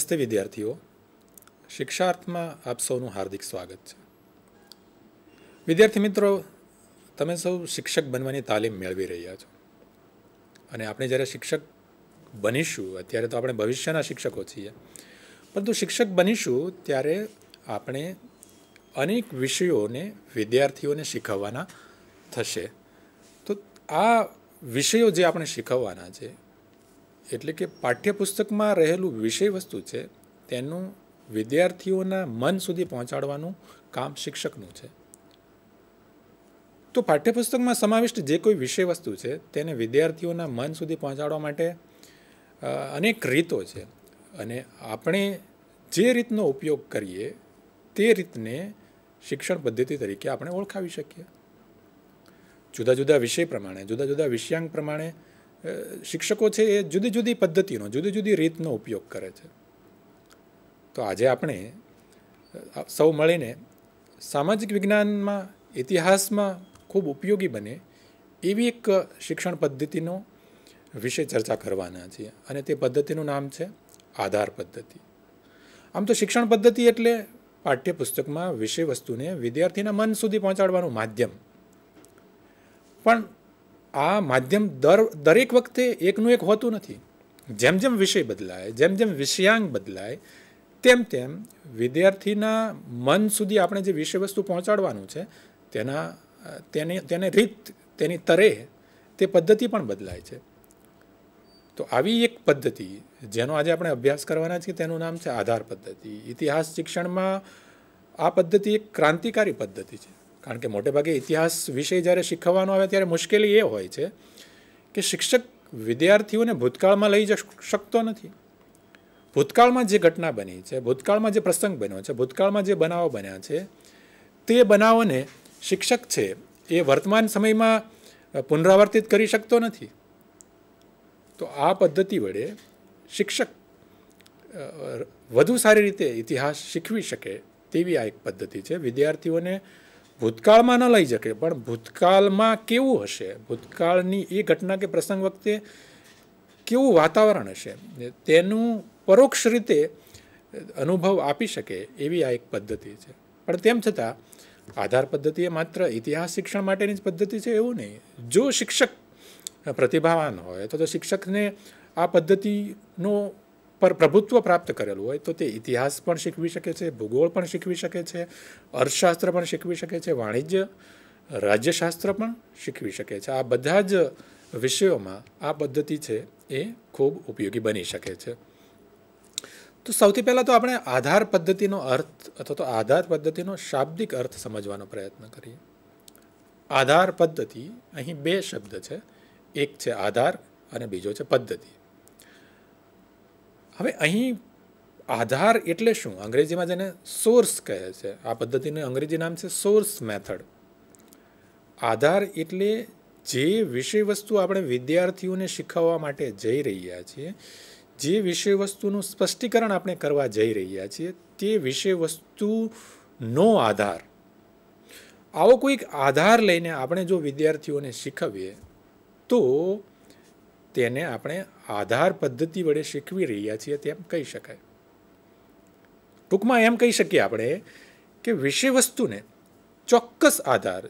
નમસ્તે વિદ્યાર્થીઓ શિક્ષાર્થમાં આપ સૌનું હાર્દિક સ્વાગત છે વિદ્યાર્થી મિત્રો તમે સૌ શિક્ષક બનવાની તાલીમ મેળવી રહ્યા છો અને આપણે જ્યારે શિક્ષક બનીશું અત્યારે તો આપણે ભવિષ્યના શિક્ષકો છીએ પરંતુ શિક્ષક બનીશું ત્યારે આપણે અનેક વિષયોને વિદ્યાર્થીઓને શીખવવાના થશે તો આ વિષયો જે આપણે શીખવવાના છે એટલે કે પાઠ્યપુસ્તકમાં રહેલું વિષય વસ્તુ છે તેનું વિદ્યાર્થીઓના મન સુધી પહોંચાડવાનું કામ શિક્ષકનું છે તો પાઠ્યપુસ્તકમાં સમાવિષ્ટ જે કોઈ વિષય વસ્તુ છે તેને વિદ્યાર્થીઓના મન સુધી પહોંચાડવા માટે અનેક રીતો છે અને આપણે જે રીતનો ઉપયોગ કરીએ તે રીતને શિક્ષણ પદ્ધતિ તરીકે આપણે ઓળખાવી શકીએ જુદા જુદા વિષય પ્રમાણે જુદા જુદા વિષયાંક પ્રમાણે શિક્ષકો છે એ જુદી જુદી પદ્ધતિનો જુદી જુદી રીતનો ઉપયોગ કરે છે તો આજે આપણે સૌ મળીને સામાજિક વિજ્ઞાનમાં ઇતિહાસમાં ખૂબ ઉપયોગી બને એવી એક શિક્ષણ પદ્ધતિનો વિશે ચર્ચા કરવાના છીએ અને તે પદ્ધતિનું નામ છે આધાર પદ્ધતિ આમ તો શિક્ષણ પદ્ધતિ એટલે પાઠ્યપુસ્તકમાં વિષય વસ્તુને વિદ્યાર્થીના મન સુધી પહોંચાડવાનું માધ્યમ પણ આ માધ્યમ દર દરેક વખતે એકનું એક હોતું નથી જેમ જેમ વિષય બદલાય જેમ જેમ વિષયાંગ બદલાય તેમ તેમ વિદ્યાર્થીના મન સુધી આપણે જે વિષય વસ્તુ પહોંચાડવાનું છે તેના તેની તેને રીત તેની તરે તે પદ્ધતિ પણ બદલાય છે તો આવી એક પદ્ધતિ જેનો આજે આપણે અભ્યાસ કરવાના છીએ તેનું નામ છે આધાર પદ્ધતિ ઇતિહાસ શિક્ષણમાં આ પદ્ધતિ એક ક્રાંતિકારી પદ્ધતિ છે કારણ કે મોટેભાગે ઇતિહાસ વિષય જ્યારે શીખવવાનો આવે ત્યારે મુશ્કેલી એ હોય છે કે શિક્ષક વિદ્યાર્થીઓને ભૂતકાળમાં લઈ જ શકતો નથી ભૂતકાળમાં જે ઘટના બની છે ભૂતકાળમાં જે પ્રસંગ બન્યો છે ભૂતકાળમાં જે બનાવો બન્યા છે તે બનાવોને શિક્ષક છે એ વર્તમાન સમયમાં પુનરાવર્તિત કરી શકતો નથી તો આ પદ્ધતિ વડે શિક્ષક વધુ સારી રીતે ઇતિહાસ શીખવી શકે તેવી આ એક પદ્ધતિ છે વિદ્યાર્થીઓને ભૂતકાળમાં ન લઈ શકે પણ ભૂતકાળમાં કેવું હશે ભૂતકાળની એ ઘટના કે પ્રસંગ વખતે કેવું વાતાવરણ હશે તેનું પરોક્ષ રીતે અનુભવ આપી શકે એવી આ એક પદ્ધતિ છે પણ તેમ છતાં આધાર પદ્ધતિ એ માત્ર ઇતિહાસ શિક્ષણ માટેની જ પદ્ધતિ છે એવું નહીં જો શિક્ષક પ્રતિભાવાન હોય તો શિક્ષકને આ પદ્ધતિનો પર પ્રભુત્વ પ્રાપ્ત કરેલું હોય તો તે ઇતિહાસ પણ શીખવી શકે છે ભૂગોળ પણ શીખવી શકે છે અર્થશાસ્ત્ર પણ શીખવી શકે છે વાણિજ્ય રાજ્યશાસ્ત્ર પણ શીખવી શકે છે આ બધા જ વિષયોમાં આ પદ્ધતિ છે એ ખૂબ ઉપયોગી બની શકે છે તો સૌથી પહેલાં તો આપણે આધાર પદ્ધતિનો અર્થ અથવા તો આધાર પદ્ધતિનો શાબ્દિક અર્થ સમજવાનો પ્રયત્ન કરીએ આધાર પદ્ધતિ અહીં બે શબ્દ છે એક છે આધાર અને બીજો છે પદ્ધતિ હવે અહીં આધાર એટલે શું અંગ્રેજીમાં જેને સોર્સ કહે છે આ પદ્ધતિને અંગ્રેજી નામ છે સોર્સ મેથડ આધાર એટલે જે વિષય વસ્તુ આપણે વિદ્યાર્થીઓને શીખવવા માટે જઈ રહ્યા છીએ જે વિષય વસ્તુનું સ્પષ્ટીકરણ આપણે કરવા જઈ રહ્યા છીએ તે વિષય વસ્તુનો આધાર આવો કોઈક આધાર લઈને આપણે જો વિદ્યાર્થીઓને શીખવીએ તો તેને આપણે આધાર પદ્ધતિ વડે શીખવી રહ્યા છીએ તેમ કહી શકાય ટૂંકમાં એમ કહી શકીએ આપણે કે વિષય વસ્તુને ચોક્કસ આધાર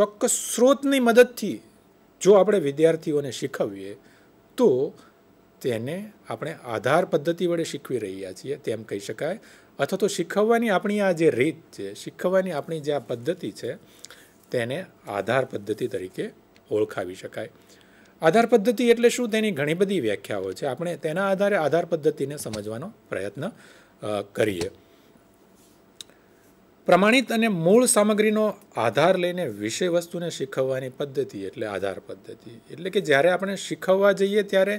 ચોક્કસ સ્ત્રોતની મદદથી જો આપણે વિદ્યાર્થીઓને શીખવીએ તો તેને આપણે આધાર પદ્ધતિ વડે શીખવી રહ્યા છીએ તેમ કહી શકાય અથવા તો શીખવવાની આપણી આ જે રીત છે શીખવવાની આપણી જે આ પદ્ધતિ છે તેને આધાર પદ્ધતિ તરીકે ઓળખાવી શકાય આધાર પદ્ધતિ એટલે શું તેની ઘણી બધી વ્યાખ્યાઓ છે આપણે તેના આધારે આધાર પદ્ધતિને સમજવાનો પ્રયત્ન કરીએ પ્રમાણિત અને મૂળ સામગ્રીનો આધાર લઈને વિષય વસ્તુને શીખવવાની પદ્ધતિ એટલે આધાર પદ્ધતિ એટલે કે જ્યારે આપણે શીખવવા જઈએ ત્યારે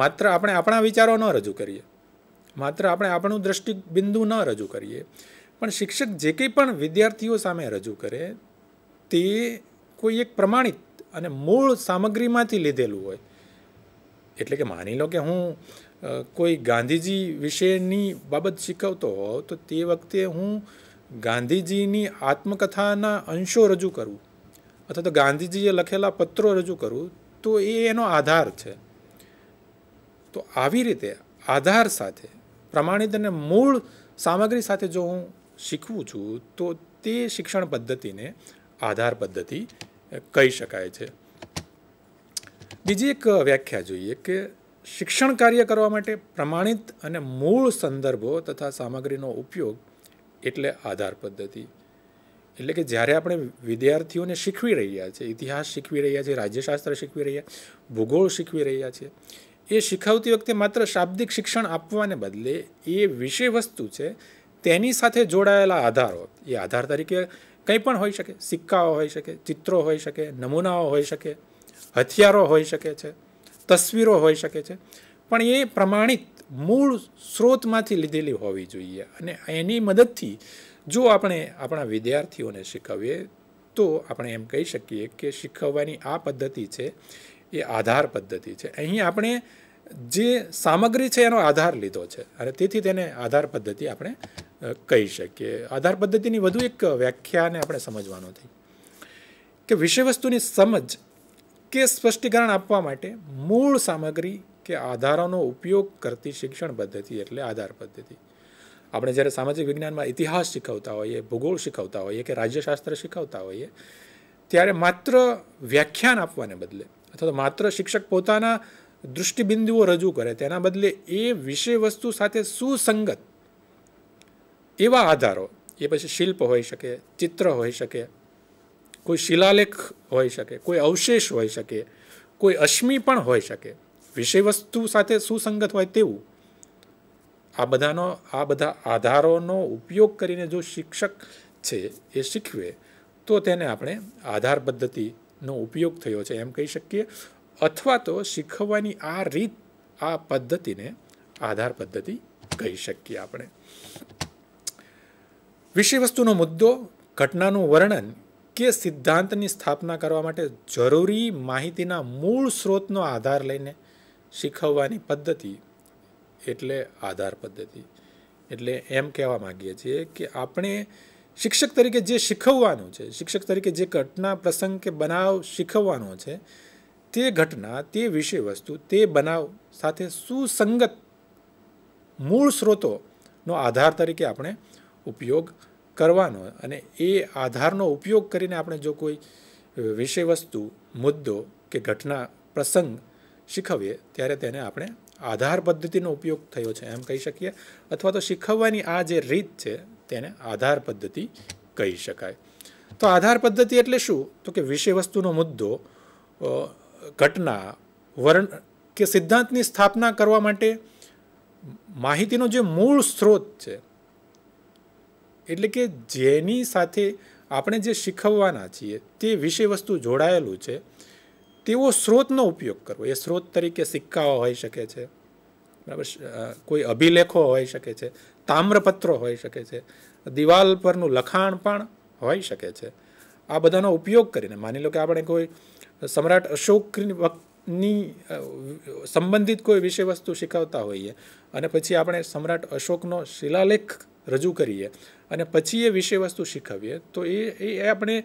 માત્ર આપણે આપણા વિચારો ન રજૂ કરીએ માત્ર આપણે આપણું દ્રષ્ટિબિંદુ ન રજૂ કરીએ પણ શિક્ષક જે કંઈ પણ વિદ્યાર્થીઓ સામે રજૂ કરે તે કોઈ એક પ્રમાણિત અને મૂળ સામગ્રીમાંથી લીધેલું હોય એટલે કે માની લો કે હું કોઈ ગાંધીજી વિશેની બાબત શીખવતો હોઉં તો તે વખતે હું ગાંધીજીની આત્મકથાના અંશો રજૂ કરું અથવા તો ગાંધીજીએ લખેલા પત્રો રજૂ કરું તો એ એનો આધાર છે તો આવી રીતે આધાર સાથે પ્રમાણિત અને મૂળ સામગ્રી સાથે જો હું શીખવું છું તો તે શિક્ષણ પદ્ધતિને આધાર પદ્ધતિ કહી શકાય છે બીજી એક વ્યાખ્યા જોઈએ કે શિક્ષણ કાર્ય કરવા માટે પ્રમાણિત અને મૂળ સંદર્ભો તથા સામગ્રીનો ઉપયોગ એટલે આધાર પદ્ધતિ એટલે કે જ્યારે આપણે વિદ્યાર્થીઓને શીખવી રહ્યા છીએ ઇતિહાસ શીખવી રહ્યા છીએ રાજ્યશાસ્ત્ર શીખવી રહ્યા ભૂગોળ શીખવી રહ્યા છીએ એ શીખવતી વખતે માત્ર શાબ્દિક શિક્ષણ આપવાને બદલે એ વિષય વસ્તુ છે તેની સાથે જોડાયેલા આધારો એ આધાર તરીકે કંઈ પણ હોઈ શકે સિક્કાઓ હોઈ શકે ચિત્રો હોઈ શકે નમૂનાઓ હોઈ શકે હથિયારો હોઈ શકે છે તસવીરો હોઈ શકે છે પણ એ પ્રમાણિત મૂળ સ્રોતમાંથી લીધેલી હોવી જોઈએ અને એની મદદથી જો આપણે આપણા વિદ્યાર્થીઓને શીખવીએ તો આપણે એમ કહી શકીએ કે શીખવવાની આ પદ્ધતિ છે એ આધાર પદ્ધતિ છે અહીં આપણે જે સામગ્રી છે એનો આધાર લીધો છે અને તેથી તેને આધાર પદ્ધતિ આપણે કહી શકીએ આધાર પદ્ધતિની વધુ એક વ્યાખ્યાને આપણે સમજવાનો થઈ કે વિષયવસ્તુની સમજ કે સ્પષ્ટીકરણ આપવા માટે મૂળ સામગ્રી કે આધારોનો ઉપયોગ કરતી શિક્ષણ પદ્ધતિ એટલે આધાર પદ્ધતિ આપણે જ્યારે સામાજિક વિજ્ઞાનમાં ઇતિહાસ શીખવતા હોઈએ ભૂગોળ શીખવતા હોઈએ કે રાજ્યશાસ્ત્ર શીખવતા હોઈએ ત્યારે માત્ર વ્યાખ્યાન આપવાને બદલે અથવા તો માત્ર શિક્ષક પોતાના દૃષ્ટિબિંદુઓ રજૂ કરે તેના બદલે એ વિષય વસ્તુ સાથે સુસંગત એવા આધારો એ પછી શિલ્પ હોઈ શકે ચિત્ર હોઈ શકે કોઈ શિલાલેખ હોઈ શકે કોઈ અવશેષ હોઈ શકે કોઈ અશ્મિ પણ હોઈ શકે વિષય વસ્તુ સાથે સુસંગત હોય તેવું આ બધાનો આ બધા આધારોનો ઉપયોગ કરીને જો શિક્ષક છે એ શીખવે તો તેને આપણે આધાર પદ્ધતિનો ઉપયોગ થયો છે એમ કહી શકીએ અથવા તો શીખવવાની આ રીત આ પદ્ધતિને આધાર પદ્ધતિ કહી શકીએ આપણે વિષયવસ્તુનો મુદ્દો ઘટનાનું વર્ણન કે સિદ્ધાંતની સ્થાપના કરવા માટે જરૂરી માહિતીના મૂળ સ્ત્રોતનો આધાર લઈને શીખવવાની પદ્ધતિ એટલે આધાર પદ્ધતિ એટલે એમ કહેવા માગીએ છીએ કે આપણે શિક્ષક તરીકે જે શીખવવાનું છે શિક્ષક તરીકે જે ઘટના પ્રસંગ કે બનાવ શીખવવાનો છે તે ઘટના તે વિષય વસ્તુ તે બનાવ સાથે સુસંગત મૂળ સ્રોતોનો આધાર તરીકે આપણે ઉપયોગ કરવાનો અને એ આધારનો ઉપયોગ કરીને આપણે જો કોઈ વિષય વસ્તુ મુદ્દો કે ઘટના પ્રસંગ શીખવીએ ત્યારે તેને આપણે આધાર પદ્ધતિનો ઉપયોગ થયો છે એમ કહી શકીએ અથવા તો શીખવવાની આ જે રીત છે તેને આધાર પદ્ધતિ કહી શકાય તો આધાર પદ્ધતિ એટલે શું તો કે વિષય વસ્તુનો મુદ્દો ઘટના વર્ણ કે સિદ્ધાંતની સ્થાપના કરવા માટે માહિતીનો જે મૂળ સ્ત્રોત છે એટલે કે જેની સાથે આપણે જે શીખવવાના છીએ તે વિષય વસ્તુ જોડાયેલું છે તેવો સ્ત્રોતનો ઉપયોગ કરવો એ સ્ત્રોત તરીકે સિક્કાઓ હોઈ શકે છે બરાબર કોઈ અભિલેખો હોઈ શકે છે તામ્રપત્રો હોઈ શકે છે દિવાલ પરનું લખાણ પણ હોઈ શકે છે આ બધાનો ઉપયોગ કરીને માની લો કે આપણે કોઈ સમ્રાટ અશોકની વખતની સંબંધિત કોઈ વિષય વસ્તુ શીખવતા હોઈએ અને પછી આપણે સમ્રાટ અશોકનો શિલાલેખ રજૂ કરીએ અને પછી એ વિષય વસ્તુ શીખવીએ તો એ એ આપણે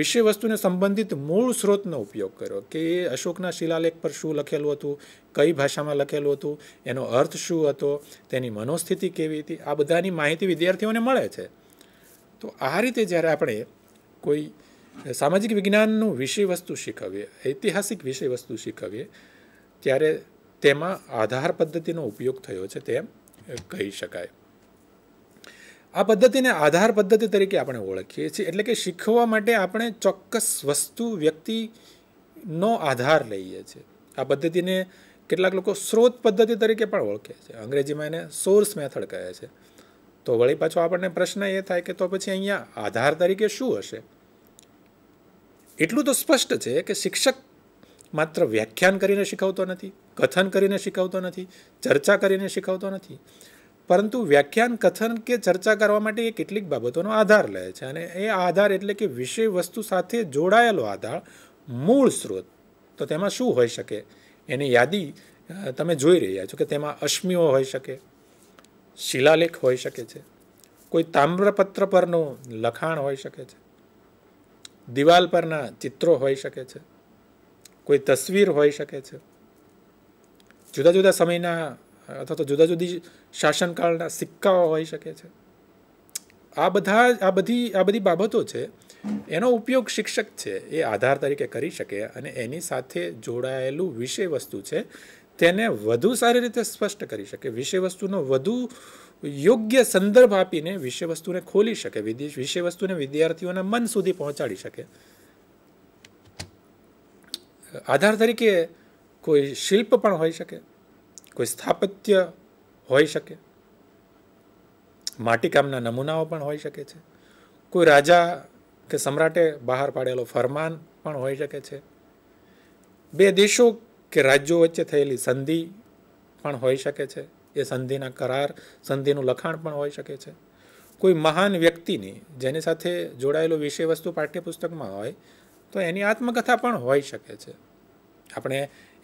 વિષય વસ્તુને સંબંધિત મૂળ સ્ત્રોતનો ઉપયોગ કર્યો કે એ અશોકના શિલાલેખ પર શું લખેલું હતું કઈ ભાષામાં લખેલું હતું એનો અર્થ શું હતો તેની મનોસ્થિતિ કેવી હતી આ બધાની માહિતી વિદ્યાર્થીઓને મળે છે તો આ રીતે જ્યારે આપણે કોઈ સામાજિક વિજ્ઞાનનું વિષય વસ્તુ શીખવીએ ઐતિહાસિક વિષય વસ્તુ શીખવીએ ત્યારે તેમાં આધાર પદ્ધતિનો ઉપયોગ થયો છે તેમ કહી શકાય આ પદ્ધતિને આધાર પદ્ધતિ તરીકે આપણે ઓળખીએ છીએ એટલે કે શીખવા માટે આપણે ચોક્કસ વસ્તુ વ્યક્તિનો આધાર લઈએ છીએ આ પદ્ધતિને કેટલાક લોકો સ્ત્રોત પદ્ધતિ તરીકે પણ ઓળખે છે અંગ્રેજીમાં એને સોર્સ મેથડ કહે છે તો વળી પાછો આપણને પ્રશ્ન એ થાય કે તો પછી અહીંયા આધાર તરીકે શું હશે એટલું તો સ્પષ્ટ છે કે શિક્ષક માત્ર વ્યાખ્યાન કરીને શીખવતો નથી કથન કરીને શીખવતો નથી ચર્ચા કરીને શીખવતો નથી પરંતુ વ્યાખ્યાન કથન કે ચર્ચા કરવા માટે એ કેટલીક બાબતોનો આધાર લે છે અને એ આધાર એટલે કે વિષય વસ્તુ સાથે જોડાયેલો આધાર મૂળ સ્ત્રોત તો તેમાં શું હોઈ શકે એની યાદી તમે જોઈ રહ્યા છો કે તેમાં અશ્મિઓ હોઈ શકે શિલાલેખ હોઈ શકે છે કોઈ તામ્રપત્ર પરનું લખાણ હોઈ શકે છે દિવાલ પરના ચિત્રો હોઈ શકે છે કોઈ તસવીર હોઈ શકે છે જુદા જુદા સમયના અથવા તો જુદા જુદી શાસનકાળના સિક્કાઓ હોઈ શકે છે આ બધા આ બધી આ બધી બાબતો છે એનો ઉપયોગ શિક્ષક છે એ આધાર તરીકે કરી શકે અને એની સાથે જોડાયેલું વિષય વસ્તુ છે તેને વધુ સારી રીતે સ્પષ્ટ કરી શકે વિષયવસ્તુનો વધુ યોગ્ય સંદર્ભ આપીને વિષયવસ્તુને ખોલી શકે વિષયવસ્તુને વિદ્યાર્થીઓના મન સુધી પહોંચાડી શકે આધાર તરીકે કોઈ શિલ્પ પણ હોઈ શકે કોઈ સ્થાપત્ય હોઈ શકે માટીકામના નમૂનાઓ પણ હોઈ શકે છે કોઈ રાજા કે સમ્રાટે બહાર પાડેલો ફરમાન પણ હોઈ શકે છે બે દેશો કે રાજ્યો વચ્ચે થયેલી સંધિ પણ હોઈ શકે છે એ સંધિના કરાર સંધિનું લખાણ પણ હોઈ શકે છે કોઈ મહાન વ્યક્તિની જેની સાથે જોડાયેલો વિષય વસ્તુ પાઠ્યપુસ્તકમાં હોય તો એની આત્મકથા પણ હોઈ શકે છે આપણે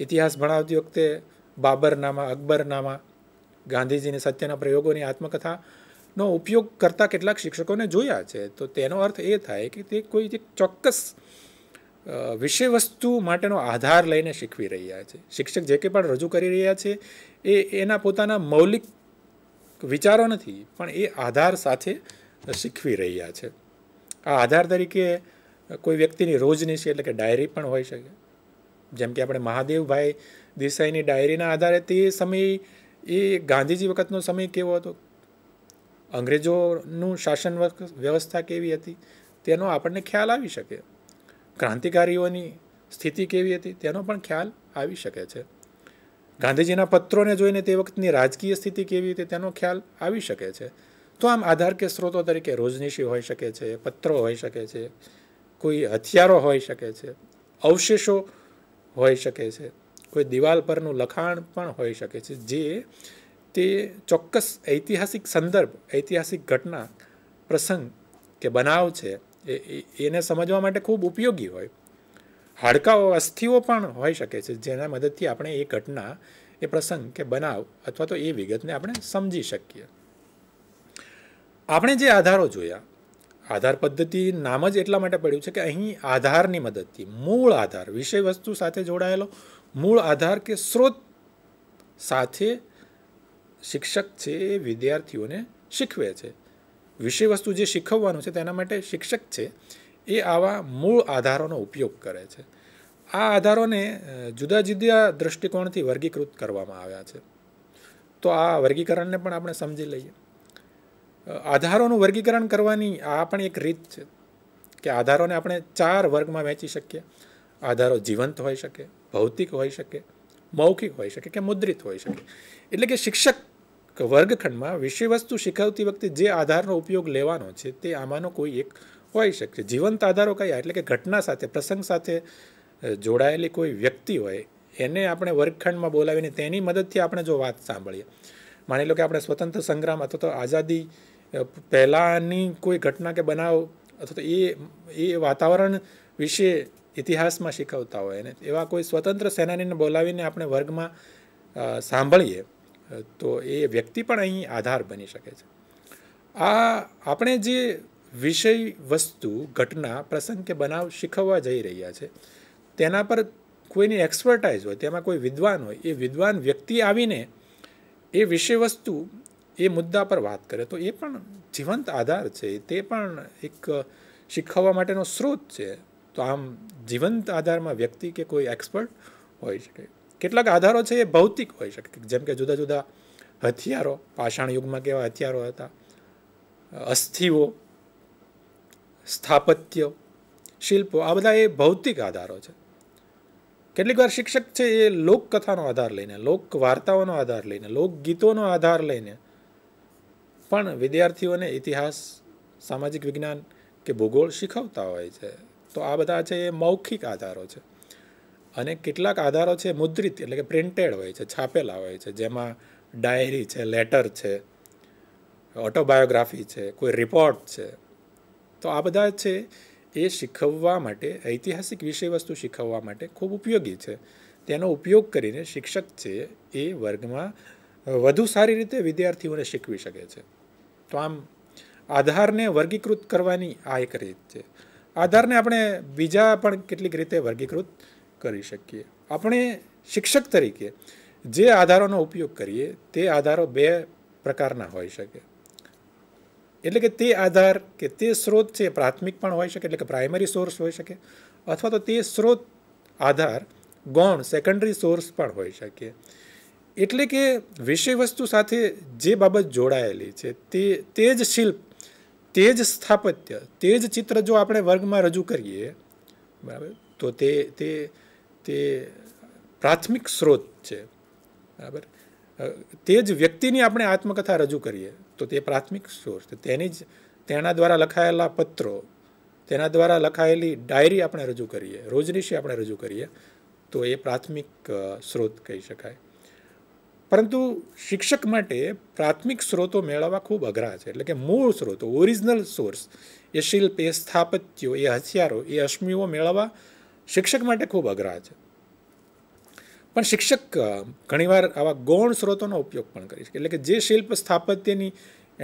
ઇતિહાસ ભણાવતી વખતે બાબરનામા અકબરનામા ગાંધીજીની સત્યના પ્રયોગોની આત્મકથાનો ઉપયોગ કરતા કેટલાક શિક્ષકોને જોયા છે તો તેનો અર્થ એ થાય કે તે કોઈ ચોક્કસ વિષયવસ્તુ માટેનો આધાર લઈને શીખવી રહ્યા છે શિક્ષક જે કે પણ રજૂ કરી રહ્યા છે એ એના પોતાના મૌલિક વિચારો નથી પણ એ આધાર સાથે શીખવી રહ્યા છે આ આધાર તરીકે કોઈ વ્યક્તિની રોજની છે એટલે કે ડાયરી પણ હોઈ શકે જેમ કે આપણે મહાદેવભાઈ દેસાઈની ડાયરીના આધારે તે સમય એ ગાંધીજી વખતનો સમય કેવો હતો અંગ્રેજોનું શાસન વ્યવસ્થા કેવી હતી તેનો આપણને ખ્યાલ આવી શકે ક્રાંતિકારીઓની સ્થિતિ કેવી હતી તેનો પણ ખ્યાલ આવી શકે છે ગાંધીજીના પત્રોને જોઈને તે વખતની રાજકીય સ્થિતિ કેવી હતી તેનો ખ્યાલ આવી શકે છે તો આમ આધાર કે સ્ત્રોતો તરીકે રોજનીશી હોઈ શકે છે પત્રો હોઈ શકે છે કોઈ હથિયારો હોઈ શકે છે અવશેષો હોઈ શકે છે કોઈ દિવાલ પરનું લખાણ પણ હોઈ શકે છે જે તે ચોક્કસ ઐતિહાસિક સંદર્ભ ઐતિહાસિક ઘટના પ્રસંગ કે બનાવ છે એને સમજવા માટે ખૂબ ઉપયોગી હોય હાડકાઓ અસ્થિઓ પણ હોઈ શકે છે જેના મદદથી આપણે એ ઘટના એ પ્રસંગ કે બનાવ અથવા તો એ વિગતને આપણે સમજી શકીએ આપણે જે આધારો જોયા આધાર પદ્ધતિ નામ જ એટલા માટે પડ્યું છે કે અહીં આધારની મદદથી મૂળ આધાર વિષય વસ્તુ સાથે જોડાયેલો મૂળ આધાર કે સ્ત્રોત સાથે શિક્ષક છે એ વિદ્યાર્થીઓને શીખવે છે વિષય વસ્તુ જે શીખવવાનું છે તેના માટે શિક્ષક છે એ આવા મૂળ આધારોનો ઉપયોગ કરે છે આ આધારોને જુદા જુદા દૃષ્ટિકોણથી વર્ગીકૃત કરવામાં આવ્યા છે તો આ વર્ગીકરણને પણ આપણે સમજી લઈએ આધારોનું વર્ગીકરણ કરવાની આ પણ એક રીત છે કે આધારોને આપણે ચાર વર્ગમાં વહેંચી શકીએ આધારો જીવંત હોઈ શકે ભૌતિક હોઈ શકે મૌખિક હોઈ શકે કે મુદ્રિત હોઈ શકે એટલે કે શિક્ષક વર્ગખંડમાં વિષય વસ્તુ શીખવતી વખતે જે આધારનો ઉપયોગ લેવાનો છે તે આમાંનો કોઈ એક હોઈ શકે જીવંત આધારો કયા એટલે કે ઘટના સાથે પ્રસંગ સાથે જોડાયેલી કોઈ વ્યક્તિ હોય એને આપણે વર્ગખંડમાં બોલાવીને તેની મદદથી આપણે જો વાત સાંભળીએ માની લો કે આપણે સ્વતંત્ર સંગ્રામ અથવા તો આઝાદી પહેલાંની કોઈ ઘટના કે બનાવ અથવા તો એ એ વાતાવરણ વિશે ઇતિહાસમાં શીખવતા હોય અને એવા કોઈ સ્વતંત્ર સેનાનીને બોલાવીને આપણે વર્ગમાં સાંભળીએ તો એ વ્યક્તિ પણ અહીં આધાર બની શકે છે આ આપણે જે વિષય વસ્તુ ઘટના પ્રસંગ કે બનાવ શીખવવા જઈ રહ્યા છે તેના પર કોઈની એક્સપર્ટાઇઝ હોય તેમાં કોઈ વિદ્વાન હોય એ વિદ્વાન વ્યક્તિ આવીને એ વિષય વસ્તુ એ મુદ્દા પર વાત કરે તો એ પણ જીવંત આધાર છે તે પણ એક શીખવવા માટેનો સ્ત્રોત છે તો આમ જીવંત આધારમાં વ્યક્તિ કે કોઈ એક્સપર્ટ હોઈ શકે કેટલાક આધારો છે એ ભૌતિક હોઈ શકે જેમ કે જુદા જુદા હથિયારો પાષાણ યુગમાં કેવા હથિયારો હતા અસ્થિઓ સ્થાપત્ય શિલ્પો આ બધા એ ભૌતિક આધારો છે કેટલીક વાર શિક્ષક છે એ લોકકથાનો આધાર લઈને લોક વાર્તાઓનો આધાર લઈને લોકગીતોનો આધાર લઈને પણ વિદ્યાર્થીઓને ઇતિહાસ સામાજિક વિજ્ઞાન કે ભૂગોળ શીખવતા હોય છે તો આ બધા છે એ મૌખિક આધારો છે અને કેટલાક આધારો છે મુદ્રિત એટલે કે પ્રિન્ટેડ હોય છે છાપેલા હોય છે જેમાં ડાયરી છે લેટર છે ઓટોબાયોગ્રાફી છે કોઈ રિપોર્ટ છે તો આ બધા છે એ શીખવવા માટે ઐતિહાસિક વિષયવસ્તુ શીખવવા માટે ખૂબ ઉપયોગી છે તેનો ઉપયોગ કરીને શિક્ષક છે એ વર્ગમાં વધુ સારી રીતે વિદ્યાર્થીઓને શીખવી શકે છે તો આમ આધારને વર્ગીકૃત કરવાની આ એક રીત છે આધારને આપણે બીજા પણ કેટલીક રીતે વર્ગીકૃત કરી શકીએ આપણે શિક્ષક તરીકે જે આધારોનો ઉપયોગ કરીએ તે આધારો બે પ્રકારના હોઈ શકે એટલે કે તે આધાર કે તે સ્ત્રોત છે પ્રાથમિક પણ હોઈ શકે એટલે કે પ્રાઇમરી સોર્સ હોઈ શકે અથવા તો તે સ્ત્રોત આધાર ગૌણ સેકન્ડરી સોર્સ પણ હોઈ શકે એટલે કે વિષય વસ્તુ સાથે જે બાબત જોડાયેલી છે તે તે જ શિલ્પ તે જ સ્થાપત્ય તે જ ચિત્ર જો આપણે વર્ગમાં રજૂ કરીએ બરાબર તો તે તે તે પ્રાથમિક સ્ત્રોત છે બરાબર તે જ વ્યક્તિની આપણે આત્મકથા રજૂ કરીએ તો તે પ્રાથમિક સ્ત્રોત છે તેની જ તેના દ્વારા લખાયેલા પત્રો તેના દ્વારા લખાયેલી ડાયરી આપણે રજૂ કરીએ રોજનીશી આપણે રજૂ કરીએ તો એ પ્રાથમિક સ્ત્રોત કહી શકાય પરંતુ શિક્ષક માટે પ્રાથમિક સ્ત્રોતો મેળવવા ખૂબ અઘરા છે એટલે કે મૂળ સ્ત્રોતો ઓરિજિનલ સોર્સ એ શિલ્પ એ સ્થાપત્યો એ હથિયારો એ અશ્મિઓ મેળવવા શિક્ષક માટે ખૂબ અઘરા છે પણ શિક્ષક ઘણીવાર આવા ગૌણ સ્ત્રોતોનો ઉપયોગ પણ કરી શકે એટલે કે જે શિલ્પ સ્થાપત્યની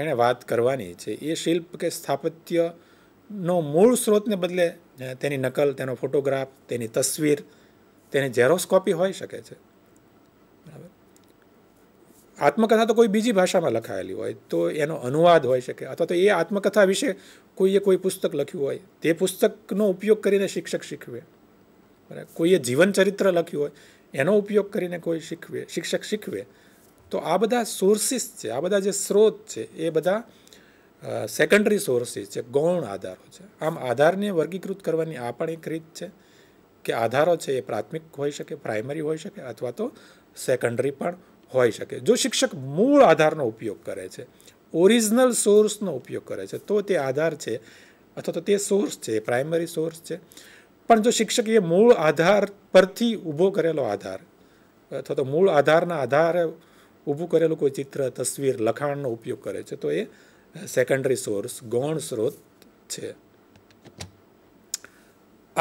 એણે વાત કરવાની છે એ શિલ્પ કે સ્થાપત્યનો મૂળ સ્ત્રોતને બદલે તેની નકલ તેનો ફોટોગ્રાફ તેની તસવીર તેની ઝેરોસ્કોપી હોઈ શકે છે બરાબર આત્મકથા તો કોઈ બીજી ભાષામાં લખાયેલી હોય તો એનો અનુવાદ હોઈ શકે અથવા તો એ આત્મકથા વિશે કોઈએ કોઈ પુસ્તક લખ્યું હોય તે પુસ્તકનો ઉપયોગ કરીને શિક્ષક શીખવે કોઈએ જીવન ચરિત્ર લખ્યું હોય એનો ઉપયોગ કરીને કોઈ શીખવે શિક્ષક શીખવે તો આ બધા સોર્સિસ છે આ બધા જે સ્ત્રોત છે એ બધા સેકન્ડરી સોર્સિસ છે ગૌણ આધારો છે આમ આધારને વર્ગીકૃત કરવાની આ પણ એક રીત છે કે આધારો છે એ પ્રાથમિક હોઈ શકે પ્રાઇમરી હોઈ શકે અથવા તો સેકન્ડરી પણ હોઈ શકે જો શિક્ષક મૂળ આધારનો ઉપયોગ કરે છે ઓરિજિનલ સોર્સનો ઉપયોગ કરે છે તો તે આધાર છે અથવા તો તે સોર્સ છે એ પ્રાઇમરી સોર્સ છે પણ જો શિક્ષક એ મૂળ આધાર પરથી ઊભો કરેલો આધાર અથવા તો મૂળ આધારના આધારે ઊભું કરેલું કોઈ ચિત્ર તસવીર લખાણનો ઉપયોગ કરે છે તો એ સેકન્ડરી સોર્સ ગૌણ સ્ત્રોત છે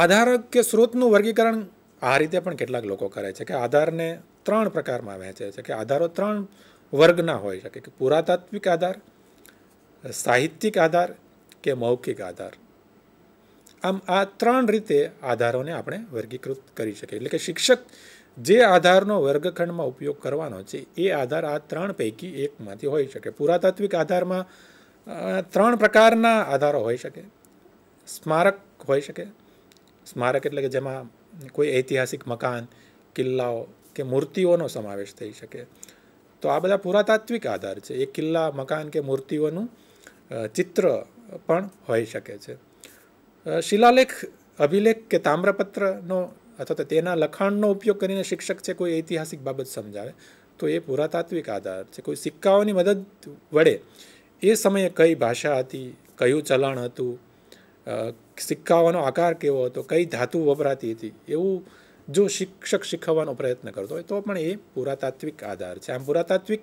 આધાર કે સ્ત્રોતનું વર્ગીકરણ આ રીતે પણ કેટલાક લોકો કરે છે કે આધારને ત્રણ પ્રકારમાં વહેંચે છે કે આધારો ત્રણ વર્ગના હોઈ શકે કે પુરાતાત્વિક આધાર સાહિત્યિક આધાર કે મૌખિક આધાર આમ આ ત્રણ રીતે આધારોને આપણે વર્ગીકૃત કરી શકીએ એટલે કે શિક્ષક જે આધારનો વર્ગખંડમાં ઉપયોગ કરવાનો છે એ આધાર આ ત્રણ પૈકી એકમાંથી હોઈ શકે પુરાતાત્વિક આધારમાં ત્રણ પ્રકારના આધારો હોઈ શકે સ્મારક હોઈ શકે સ્મારક એટલે કે જેમાં કોઈ ઐતિહાસિક મકાન કિલ્લાઓ કે મૂર્તિઓનો સમાવેશ થઈ શકે તો આ બધા પુરાતાત્વિક આધાર છે એ કિલ્લા મકાન કે મૂર્તિઓનું ચિત્ર પણ હોઈ શકે છે શિલાલેખ અભિલેખ કે તામ્રપત્રનો અથવા તો તેના લખાણનો ઉપયોગ કરીને શિક્ષક છે કોઈ ઐતિહાસિક બાબત સમજાવે તો એ પુરાતાત્વિક આધાર છે કોઈ સિક્કાઓની મદદ વડે એ સમયે કઈ ભાષા હતી કયું ચલણ હતું સિક્કાઓનો આકાર કેવો હતો કઈ ધાતુ વપરાતી હતી એવું જો શિક્ષક શીખવવાનો પ્રયત્ન કરતો હોય તો પણ એ પુરાતાત્વિક આધાર છે આમ પુરાતાત્વિક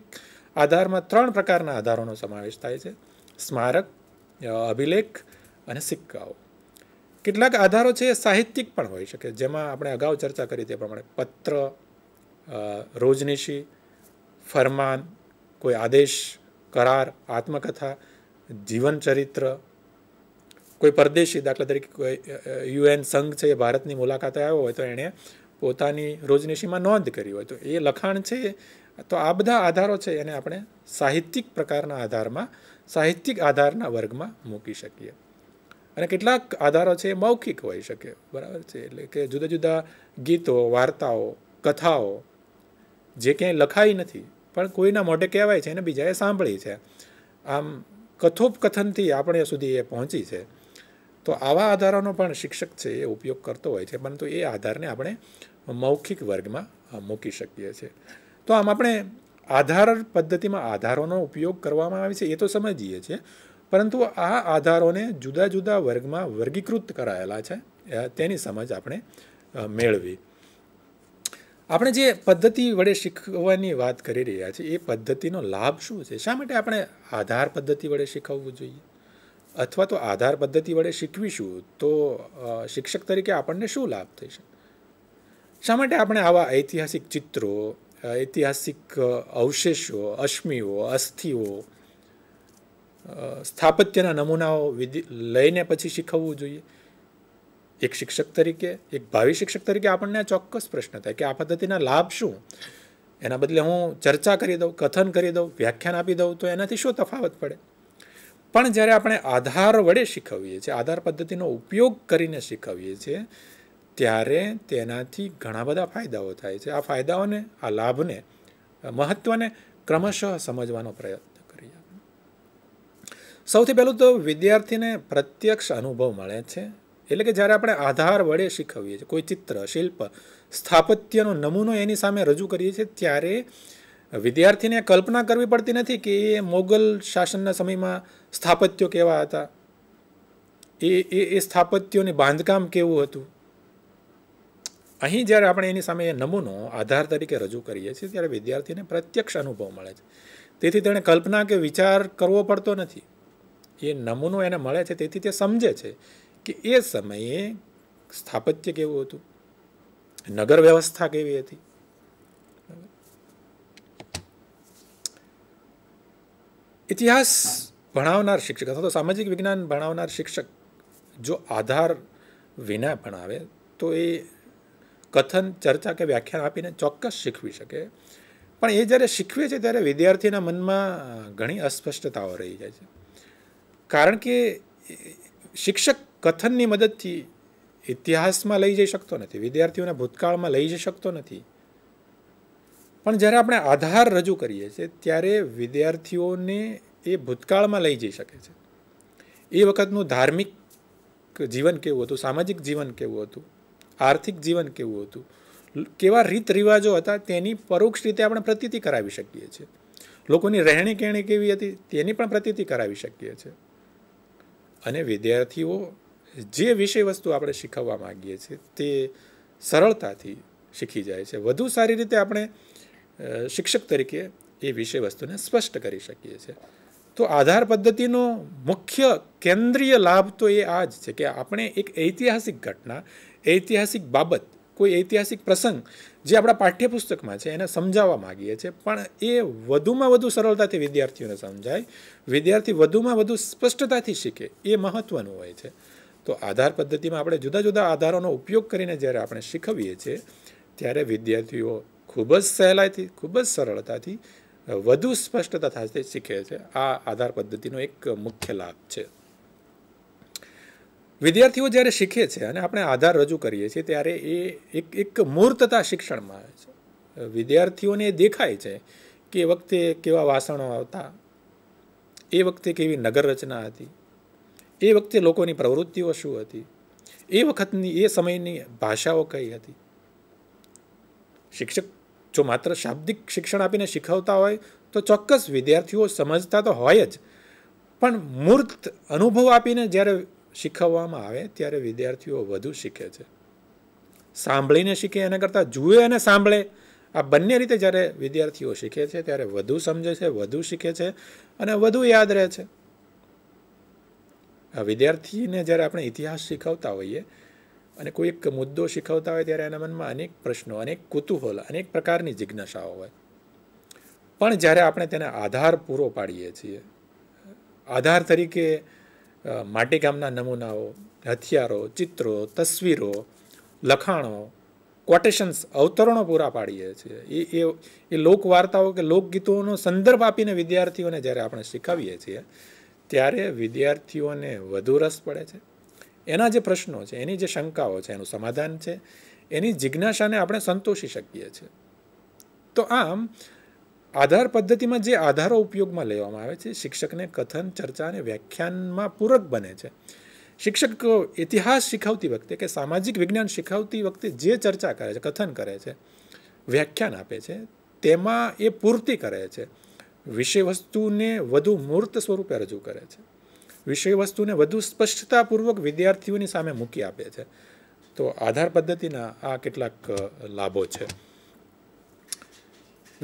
આધારમાં ત્રણ પ્રકારના આધારોનો સમાવેશ થાય છે સ્મારક અભિલેખ અને સિક્કાઓ કેટલાક આધારો છે એ સાહિત્યિક પણ હોઈ શકે જેમાં આપણે અગાઉ ચર્ચા કરી તે પ્રમાણે પત્ર રોજનીશી ફરમાન કોઈ આદેશ કરાર આત્મકથા જીવનચરિત્ર કોઈ પરદેશી દાખલા તરીકે કોઈ યુએન સંઘ છે એ ભારતની મુલાકાતે આવ્યો હોય તો એણે પોતાની રોજનીશીમાં નોંધ કરી હોય તો એ લખાણ છે તો આ બધા આધારો છે એને આપણે સાહિત્યિક પ્રકારના આધારમાં સાહિત્યિક આધારના વર્ગમાં મૂકી શકીએ અને કેટલાક આધારો છે એ મૌખિક હોઈ શકે બરાબર છે એટલે કે જુદા જુદા ગીતો વાર્તાઓ કથાઓ જે ક્યાંય લખાઈ નથી પણ કોઈના મોઢે કહેવાય છે અને બીજાએ સાંભળી છે આમ કથોપકથનથી આપણે સુધી એ પહોંચી છે તો આવા આધારોનો પણ શિક્ષક છે એ ઉપયોગ કરતો હોય છે પરંતુ એ આધારને આપણે મૌખિક વર્ગમાં મૂકી શકીએ છીએ તો આમ આપણે આધાર પદ્ધતિમાં આધારોનો ઉપયોગ કરવામાં આવે છે એ તો સમજીએ છીએ પરંતુ આ આધારોને જુદા જુદા વર્ગમાં વર્ગીકૃત કરાયેલા છે તેની સમજ આપણે મેળવી આપણે જે પદ્ધતિ વડે શીખવાની વાત કરી રહ્યા છીએ એ પદ્ધતિનો લાભ શું છે શા માટે આપણે આધાર પદ્ધતિ વડે શીખવવું જોઈએ અથવા તો આધાર પદ્ધતિ વડે શીખવીશું તો શિક્ષક તરીકે આપણને શું લાભ થશે શા માટે આપણે આવા ઐતિહાસિક ચિત્રો ઐતિહાસિક અવશેષો અશ્મિઓ અસ્થિઓ સ્થાપત્યના નમૂનાઓ વિધિ લઈને પછી શીખવવું જોઈએ એક શિક્ષક તરીકે એક ભાવિ શિક્ષક તરીકે આપણને આ ચોક્કસ પ્રશ્ન થાય કે આ પદ્ધતિના લાભ શું એના બદલે હું ચર્ચા કરી દઉં કથન કરી દઉં વ્યાખ્યાન આપી દઉં તો એનાથી શું તફાવત પડે પણ જ્યારે આપણે આધાર વડે શીખવીએ છીએ આધાર પદ્ધતિનો ઉપયોગ કરીને શીખવીએ છીએ ત્યારે તેનાથી ઘણા બધા ફાયદાઓ થાય છે આ ફાયદાઓને આ લાભને મહત્ત્વને ક્રમશઃ સમજવાનો પ્રયત્ન સૌથી પહેલું તો વિદ્યાર્થીને પ્રત્યક્ષ અનુભવ મળે છે એટલે કે જ્યારે આપણે આધાર વડે શીખવીએ છીએ કોઈ ચિત્ર શિલ્પ સ્થાપત્યનો નમૂનો એની સામે રજૂ કરીએ છીએ ત્યારે વિદ્યાર્થીને કલ્પના કરવી પડતી નથી કે એ મોગલ શાસનના સમયમાં સ્થાપત્યો કેવા હતા એ એ એ સ્થાપત્યોની બાંધકામ કેવું હતું અહીં જ્યારે આપણે એની સામે એ નમૂનો આધાર તરીકે રજૂ કરીએ છીએ ત્યારે વિદ્યાર્થીને પ્રત્યક્ષ અનુભવ મળે છે તેથી તેણે કલ્પના કે વિચાર કરવો પડતો નથી એ નમૂનો એને મળે છે તેથી તે સમજે છે કે એ સમયે સ્થાપત્ય કેવું હતું નગર વ્યવસ્થા કેવી હતી ઇતિહાસ ભણાવનાર શિક્ષક અથવા તો સામાજિક વિજ્ઞાન ભણાવનાર શિક્ષક જો આધાર વિના ભણાવે તો એ કથન ચર્ચા કે વ્યાખ્યાન આપીને ચોક્કસ શીખવી શકે પણ એ જ્યારે શીખવે છે ત્યારે વિદ્યાર્થીના મનમાં ઘણી અસ્પષ્ટતાઓ રહી જાય છે કારણ કે શિક્ષક કથનની મદદથી ઇતિહાસમાં લઈ જઈ શકતો નથી વિદ્યાર્થીઓને ભૂતકાળમાં લઈ જઈ શકતો નથી પણ જ્યારે આપણે આધાર રજૂ કરીએ છીએ ત્યારે વિદ્યાર્થીઓને એ ભૂતકાળમાં લઈ જઈ શકે છે એ વખતનું ધાર્મિક જીવન કેવું હતું સામાજિક જીવન કેવું હતું આર્થિક જીવન કેવું હતું કેવા રીત રિવાજો હતા તેની પરોક્ષ રીતે આપણે પ્રતીતિ કરાવી શકીએ છીએ લોકોની રહેણી કહેણી કેવી હતી તેની પણ પ્રતીતિ કરાવી શકીએ છીએ અને વિદ્યાર્થીઓ જે વિષય વસ્તુ આપણે શીખવવા માગીએ છીએ તે સરળતાથી શીખી જાય છે વધુ સારી રીતે આપણે શિક્ષક તરીકે એ વિષય વસ્તુને સ્પષ્ટ કરી શકીએ છીએ તો આધાર પદ્ધતિનો મુખ્ય કેન્દ્રીય લાભ તો એ આ જ છે કે આપણે એક ઐતિહાસિક ઘટના ઐતિહાસિક બાબત કોઈ ઐતિહાસિક પ્રસંગ જે આપણા પાઠ્યપુસ્તકમાં છે એને સમજાવવા માગીએ છીએ પણ એ વધુમાં વધુ સરળતાથી વિદ્યાર્થીઓને સમજાય વિદ્યાર્થી વધુમાં વધુ સ્પષ્ટતાથી શીખે એ મહત્ત્વનું હોય છે તો આધાર પદ્ધતિમાં આપણે જુદા જુદા આધારોનો ઉપયોગ કરીને જ્યારે આપણે શીખવીએ છીએ ત્યારે વિદ્યાર્થીઓ ખૂબ જ સહેલાઈથી ખૂબ જ સરળતાથી વધુ સ્પષ્ટતા સાથે શીખે છે આ આધાર પદ્ધતિનો એક મુખ્ય લાભ છે વિદ્યાર્થીઓ જ્યારે શીખે છે અને આપણે આધાર રજૂ કરીએ છીએ ત્યારે એ એક એક મૂર્તતા શિક્ષણમાં આવે છે વિદ્યાર્થીઓને દેખાય છે કે એ વખતે કેવા વાસણો આવતા એ વખતે કેવી નગર રચના હતી એ વખતે લોકોની પ્રવૃત્તિઓ શું હતી એ વખતની એ સમયની ભાષાઓ કઈ હતી શિક્ષક જો માત્ર શાબ્દિક શિક્ષણ આપીને શીખવતા હોય તો ચોક્કસ વિદ્યાર્થીઓ સમજતા તો હોય જ પણ મૂર્ત અનુભવ આપીને જ્યારે શીખવવામાં આવે ત્યારે વિદ્યાર્થીઓ વધુ શીખે છે સાંભળીને શીખે એના કરતાં જુએ અને સાંભળે આ બંને રીતે જ્યારે વિદ્યાર્થીઓ શીખે છે ત્યારે વધુ સમજે છે વધુ શીખે છે અને વધુ યાદ રહે છે આ વિદ્યાર્થીને જ્યારે આપણે ઇતિહાસ શીખવતા હોઈએ અને કોઈ એક મુદ્દો શીખવતા હોય ત્યારે એના મનમાં અનેક પ્રશ્નો અનેક કુતૂહલ અનેક પ્રકારની જિજ્ઞાસાઓ હોય પણ જ્યારે આપણે તેને આધાર પૂરો પાડીએ છીએ આધાર તરીકે માટીકામના નમૂનાઓ હથિયારો ચિત્રો તસવીરો લખાણો કોટેશન્સ અવતરણો પૂરા પાડીએ છીએ એ એ એ લોકવાર્તાઓ કે લોકગીતોનો સંદર્ભ આપીને વિદ્યાર્થીઓને જ્યારે આપણે શીખવીએ છીએ ત્યારે વિદ્યાર્થીઓને વધુ રસ પડે છે એના જે પ્રશ્નો છે એની જે શંકાઓ છે એનું સમાધાન છે એની જિજ્ઞાસાને આપણે સંતોષી શકીએ છીએ તો આમ આધાર પદ્ધતિમાં જે આધારો ઉપયોગમાં લેવામાં આવે છે શિક્ષકને કથન ચર્ચા અને વ્યાખ્યાનમાં પૂરક બને છે શિક્ષક ઇતિહાસ શીખવતી વખતે કે સામાજિક વિજ્ઞાન શીખવતી વખતે જે ચર્ચા કરે છે કથન કરે છે વ્યાખ્યાન આપે છે તેમાં એ પૂર્તિ કરે છે વિષયવસ્તુને વધુ મૂર્ત સ્વરૂપે રજૂ કરે છે વિષયવસ્તુને વધુ સ્પષ્ટતાપૂર્વક વિદ્યાર્થીઓની સામે મૂકી આપે છે તો આધાર પદ્ધતિના આ કેટલાક લાભો છે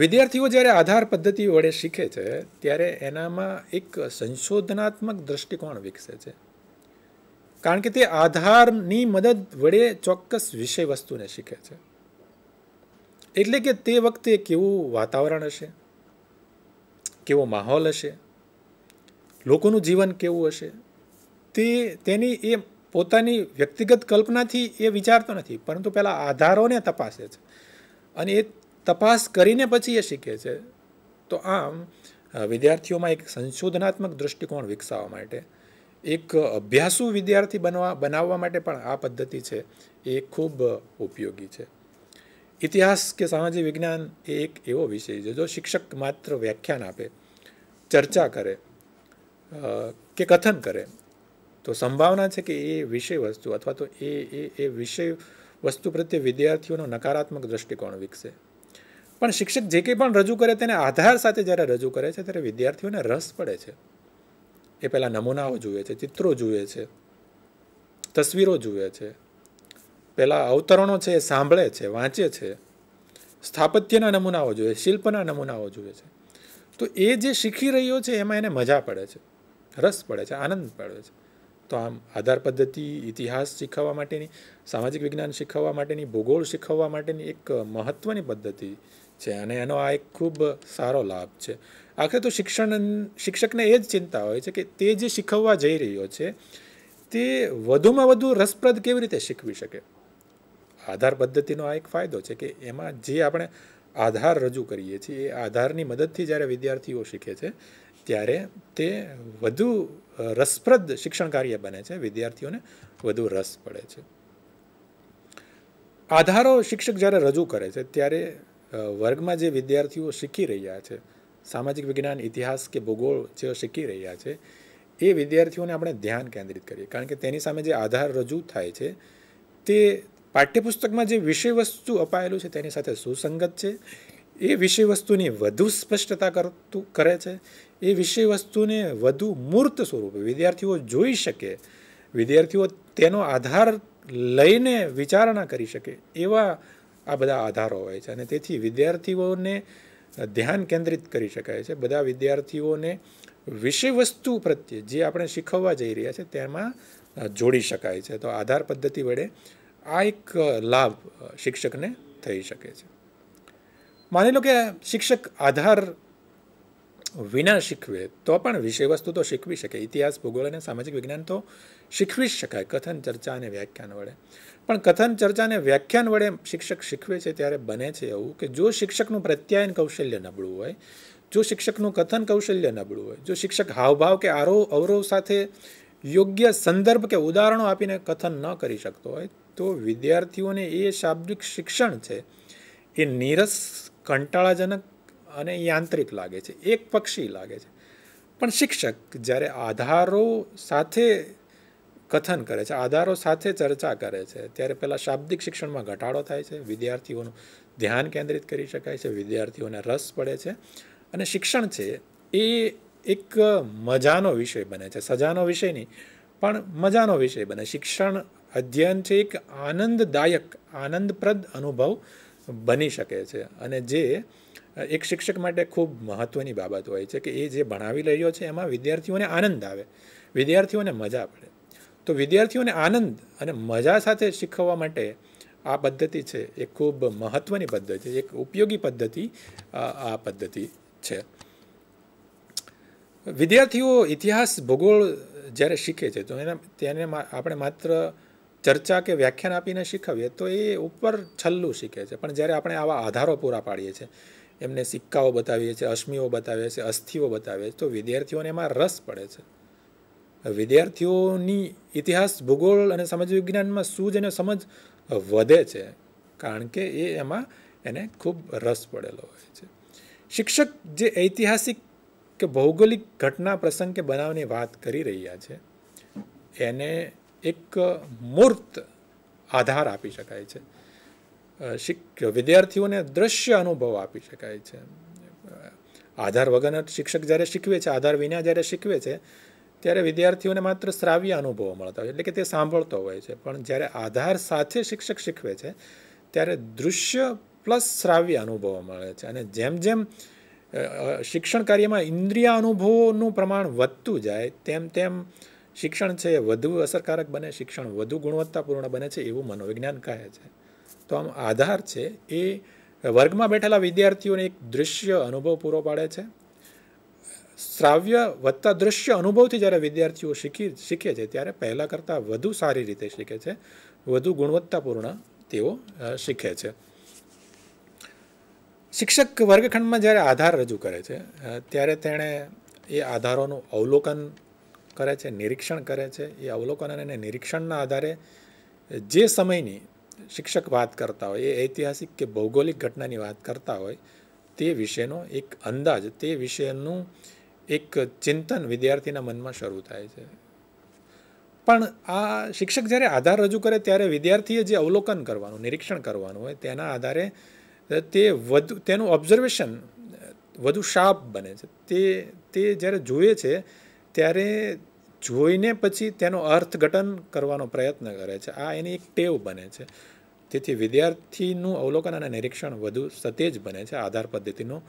વિદ્યાર્થીઓ જ્યારે આધાર પદ્ધતિ વડે શીખે છે ત્યારે એનામાં એક સંશોધનાત્મક દ્રષ્ટિકોણ વિકસે છે કારણ કે તે આધારની મદદ વડે ચોક્કસ વિષય વસ્તુને શીખે છે એટલે કે તે વખતે કેવું વાતાવરણ હશે કેવો માહોલ હશે લોકોનું જીવન કેવું હશે તે તેની એ પોતાની વ્યક્તિગત કલ્પનાથી એ વિચારતો નથી પરંતુ પહેલાં આધારોને તપાસે છે અને એ તપાસ કરીને પછી એ શીખે છે તો આમ વિદ્યાર્થીઓમાં એક સંશોધનાત્મક દૃષ્ટિકોણ વિકસાવવા માટે એક અભ્યાસુ વિદ્યાર્થી બનવા બનાવવા માટે પણ આ પદ્ધતિ છે એ ખૂબ ઉપયોગી છે ઇતિહાસ કે સામાજિક વિજ્ઞાન એ એક એવો વિષય છે જો શિક્ષક માત્ર વ્યાખ્યાન આપે ચર્ચા કરે કે કથન કરે તો સંભાવના છે કે એ વિષય વસ્તુ અથવા તો એ એ વિષય વસ્તુ પ્રત્યે વિદ્યાર્થીઓનો નકારાત્મક દૃષ્ટિકોણ વિકસે પણ શિક્ષક જે કંઈ પણ રજૂ કરે તેને આધાર સાથે જ્યારે રજૂ કરે છે ત્યારે વિદ્યાર્થીઓને રસ પડે છે એ પહેલાં નમૂનાઓ જુએ છે ચિત્રો જુએ છે તસવીરો જુએ છે પહેલાં અવતરણો છે એ સાંભળે છે વાંચે છે સ્થાપત્યના નમૂનાઓ જોઈએ શિલ્પના નમૂનાઓ જુએ છે તો એ જે શીખી રહ્યો છે એમાં એને મજા પડે છે રસ પડે છે આનંદ પડે છે તો આમ આધાર પદ્ધતિ ઇતિહાસ શીખવવા માટેની સામાજિક વિજ્ઞાન શીખવવા માટેની ભૂગોળ શીખવવા માટેની એક મહત્ત્વની પદ્ધતિ છે અને એનો આ એક ખૂબ સારો લાભ છે આખરે તો શિક્ષણ શિક્ષકને એ જ ચિંતા હોય છે કે તે જે શીખવવા જઈ રહ્યો છે તે વધુમાં વધુ રસપ્રદ કેવી રીતે શીખવી શકે આધાર પદ્ધતિનો આ એક ફાયદો છે કે એમાં જે આપણે આધાર રજૂ કરીએ છીએ એ આધારની મદદથી જ્યારે વિદ્યાર્થીઓ શીખે છે ત્યારે તે વધુ રસપ્રદ શિક્ષણ કાર્ય બને છે વિદ્યાર્થીઓને વધુ રસ પડે છે આધારો શિક્ષક જ્યારે રજૂ કરે છે ત્યારે વર્ગમાં જે વિદ્યાર્થીઓ શીખી રહ્યા છે સામાજિક વિજ્ઞાન ઇતિહાસ કે ભૂગોળ જેઓ શીખી રહ્યા છે એ વિદ્યાર્થીઓને આપણે ધ્યાન કેન્દ્રિત કરીએ કારણ કે તેની સામે જે આધાર રજૂ થાય છે તે પાઠ્યપુસ્તકમાં જે વિષય વસ્તુ અપાયેલું છે તેની સાથે સુસંગત છે એ વિષય વસ્તુની વધુ સ્પષ્ટતા કરતું કરે છે એ વિષય વસ્તુને વધુ મૂર્ત સ્વરૂપે વિદ્યાર્થીઓ જોઈ શકે વિદ્યાર્થીઓ તેનો આધાર લઈને વિચારણા કરી શકે એવા આ બધા આધારો હોય છે અને તેથી વિદ્યાર્થીઓને ધ્યાન કેન્દ્રિત કરી શકાય છે બધા વિદ્યાર્થીઓને વિષય વસ્તુ પ્રત્યે જે આપણે શીખવવા જઈ રહ્યા છે તેમાં જોડી શકાય છે તો આધાર પદ્ધતિ વડે આ એક લાભ શિક્ષકને થઈ શકે છે માની લો કે શિક્ષક આધાર વિના શીખવે તો પણ વિષય વસ્તુ તો શીખવી શકે ઇતિહાસ ભૂગોળ અને સામાજિક વિજ્ઞાન તો શીખવી શકાય કથન ચર્ચા અને વ્યાખ્યાન વડે પણ કથન ચર્ચાને વ્યાખ્યાન વડે શિક્ષક શીખવે છે ત્યારે બને છે એવું કે જો શિક્ષકનું પ્રત્યાયન કૌશલ્ય નબળું હોય જો શિક્ષકનું કથન કૌશલ્ય નબળું હોય જો શિક્ષક હાવભાવ કે આરોહ અવરોહ સાથે યોગ્ય સંદર્ભ કે ઉદાહરણો આપીને કથન ન કરી શકતો હોય તો વિદ્યાર્થીઓને એ શાબ્દિક શિક્ષણ છે એ નીરસ કંટાળાજનક અને યાંત્રિક લાગે છે એક પક્ષી લાગે છે પણ શિક્ષક જ્યારે આધારો સાથે કથન કરે છે આધારો સાથે ચર્ચા કરે છે ત્યારે પહેલાં શાબ્દિક શિક્ષણમાં ઘટાડો થાય છે વિદ્યાર્થીઓનું ધ્યાન કેન્દ્રિત કરી શકાય છે વિદ્યાર્થીઓને રસ પડે છે અને શિક્ષણ છે એ એક મજાનો વિષય બને છે સજાનો વિષય નહીં પણ મજાનો વિષય બને શિક્ષણ અધ્યયન છે એક આનંદદાયક આનંદપ્રદ અનુભવ બની શકે છે અને જે એક શિક્ષક માટે ખૂબ મહત્ત્વની બાબત હોય છે કે એ જે ભણાવી રહ્યો છે એમાં વિદ્યાર્થીઓને આનંદ આવે વિદ્યાર્થીઓને મજા પડે તો વિદ્યાર્થીઓને આનંદ અને મજા સાથે શીખવવા માટે આ પદ્ધતિ છે એ ખૂબ મહત્ત્વની પદ્ધતિ એક ઉપયોગી પદ્ધતિ આ પદ્ધતિ છે વિદ્યાર્થીઓ ઇતિહાસ ભૂગોળ જ્યારે શીખે છે તો એના તેને આપણે માત્ર ચર્ચા કે વ્યાખ્યાન આપીને શીખવીએ તો એ ઉપર છલ્લું શીખે છે પણ જ્યારે આપણે આવા આધારો પૂરા પાડીએ છીએ એમને સિક્કાઓ બતાવીએ છીએ અશ્મિઓ બતાવીએ છીએ અસ્થિઓ બતાવીએ છીએ તો વિદ્યાર્થીઓને એમાં રસ પડે છે વિદ્યાર્થીઓની ઇતિહાસ ભૂગોળ અને સમાજ વિજ્ઞાનમાં સૂઝ એને સમજ વધે છે કારણ કે એ એમાં એને ખૂબ રસ પડેલો હોય છે શિક્ષક જે ઐતિહાસિક કે ભૌગોલિક ઘટના પ્રસંગ કે બનાવની વાત કરી રહ્યા છે એને એક મૂર્ત આધાર આપી શકાય છે વિદ્યાર્થીઓને દ્રશ્ય અનુભવ આપી શકાય છે આધાર વગર શિક્ષક જ્યારે શીખવે છે આધાર વિના જ્યારે શીખવે છે ત્યારે વિદ્યાર્થીઓને માત્ર શ્રાવ્ય અનુભવો મળતા હોય એટલે કે તે સાંભળતો હોય છે પણ જ્યારે આધાર સાથે શિક્ષક શીખવે છે ત્યારે દૃશ્ય પ્લસ શ્રાવ્ય અનુભવો મળે છે અને જેમ જેમ શિક્ષણ કાર્યમાં ઇન્દ્રિય અનુભવોનું પ્રમાણ વધતું જાય તેમ તેમ શિક્ષણ છે એ વધુ અસરકારક બને શિક્ષણ વધુ ગુણવત્તાપૂર્ણ બને છે એવું મનોવિજ્ઞાન કહે છે તો આમ આધાર છે એ વર્ગમાં બેઠેલા વિદ્યાર્થીઓને એક દૃશ્ય અનુભવ પૂરો પાડે છે શ્રાવ્ય વત્તા દ્રશ્ય અનુભવથી જ્યારે વિદ્યાર્થીઓ શીખી શીખે છે ત્યારે પહેલાં કરતાં વધુ સારી રીતે શીખે છે વધુ ગુણવત્તાપૂર્ણ તેઓ શીખે છે શિક્ષક વર્ગખંડમાં જ્યારે આધાર રજૂ કરે છે ત્યારે તેણે એ આધારોનું અવલોકન કરે છે નિરીક્ષણ કરે છે એ અવલોકન અને નિરીક્ષણના આધારે જે સમયની શિક્ષક વાત કરતા હોય એ ઐતિહાસિક કે ભૌગોલિક ઘટનાની વાત કરતા હોય તે વિશેનો એક અંદાજ તે વિષયનું એક ચિંતન વિદ્યાર્થીના મનમાં શરૂ થાય છે પણ આ શિક્ષક જ્યારે આધાર રજૂ કરે ત્યારે વિદ્યાર્થીએ જે અવલોકન કરવાનું નિરીક્ષણ કરવાનું હોય તેના આધારે તે વધુ તેનું ઓબ્ઝર્વેશન વધુ શાર્પ બને છે તે તે જ્યારે જુએ છે ત્યારે જોઈને પછી તેનો અર્થઘટન કરવાનો પ્રયત્ન કરે છે આ એની એક ટેવ બને છે તેથી વિદ્યાર્થીનું અવલોકન અને નિરીક્ષણ વધુ સતેજ બને છે આધાર પદ્ધતિનું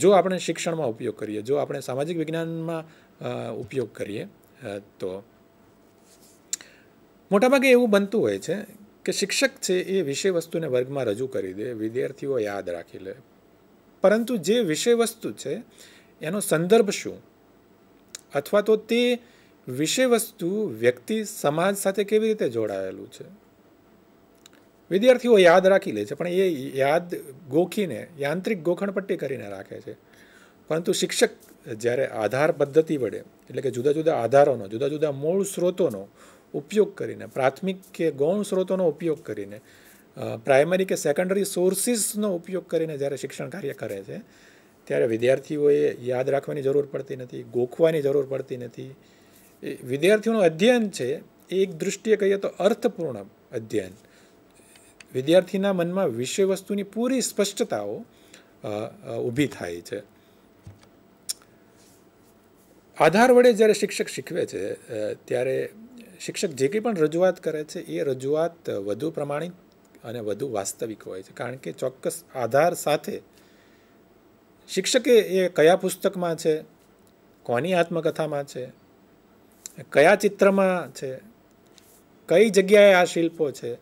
જો આપણે શિક્ષણમાં ઉપયોગ કરીએ જો આપણે સામાજિક વિજ્ઞાનમાં ઉપયોગ કરીએ તો મોટાભાગે એવું બનતું હોય છે કે શિક્ષક છે એ વિષય વસ્તુને વર્ગમાં રજૂ કરી દે વિદ્યાર્થીઓ યાદ રાખી લે પરંતુ જે વિષય વસ્તુ છે એનો સંદર્ભ શું અથવા તો તે વિષય વસ્તુ વ્યક્તિ સમાજ સાથે કેવી રીતે જોડાયેલું છે વિદ્યાર્થીઓ યાદ રાખી લે છે પણ એ યાદ ગોખીને યાંત્રિક ગોખણપટ્ટી કરીને રાખે છે પરંતુ શિક્ષક જ્યારે આધાર પદ્ધતિ વડે એટલે કે જુદા જુદા આધારોનો જુદા જુદા મૂળ સ્ત્રોતોનો ઉપયોગ કરીને પ્રાથમિક કે ગૌણ સ્ત્રોતોનો ઉપયોગ કરીને પ્રાઇમરી કે સેકન્ડરી સોર્સિસનો ઉપયોગ કરીને જ્યારે શિક્ષણ કાર્ય કરે છે ત્યારે વિદ્યાર્થીઓએ યાદ રાખવાની જરૂર પડતી નથી ગોખવાની જરૂર પડતી નથી વિદ્યાર્થીઓનું અધ્યયન છે એક દૃષ્ટિએ કહીએ તો અર્થપૂર્ણ અધ્યયન વિદ્યાર્થીના મનમાં વિષય વસ્તુની પૂરી સ્પષ્ટતાઓ ઊભી થાય છે આધાર વડે જ્યારે શિક્ષક શીખવે છે ત્યારે શિક્ષક જે કંઈ પણ રજૂઆત કરે છે એ રજૂઆત વધુ પ્રમાણિત અને વધુ વાસ્તવિક હોય છે કારણ કે ચોક્કસ આધાર સાથે શિક્ષકે એ કયા પુસ્તકમાં છે કોની આત્મકથામાં છે કયા ચિત્રમાં છે કઈ જગ્યાએ આ શિલ્પો છે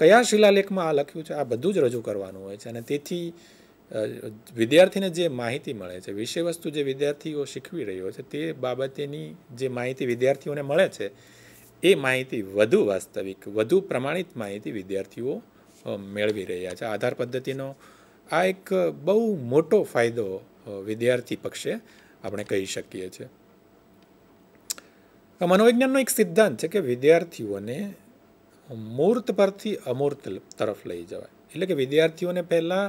કયા શિલાલેખમાં આ લખ્યું છે આ બધું જ રજૂ કરવાનું હોય છે અને તેથી વિદ્યાર્થીને જે માહિતી મળે છે વિષય વસ્તુ જે વિદ્યાર્થીઓ શીખવી રહ્યો છે તે બાબતેની જે માહિતી વિદ્યાર્થીઓને મળે છે એ માહિતી વધુ વાસ્તવિક વધુ પ્રમાણિત માહિતી વિદ્યાર્થીઓ મેળવી રહ્યા છે આધાર પદ્ધતિનો આ એક બહુ મોટો ફાયદો વિદ્યાર્થી પક્ષે આપણે કહી શકીએ છીએ મનોવિજ્ઞાનનો એક સિદ્ધાંત છે કે વિદ્યાર્થીઓને મૂર્ત પરથી અમૂર્ત તરફ લઈ જવાય એટલે કે વિદ્યાર્થીઓને પહેલાં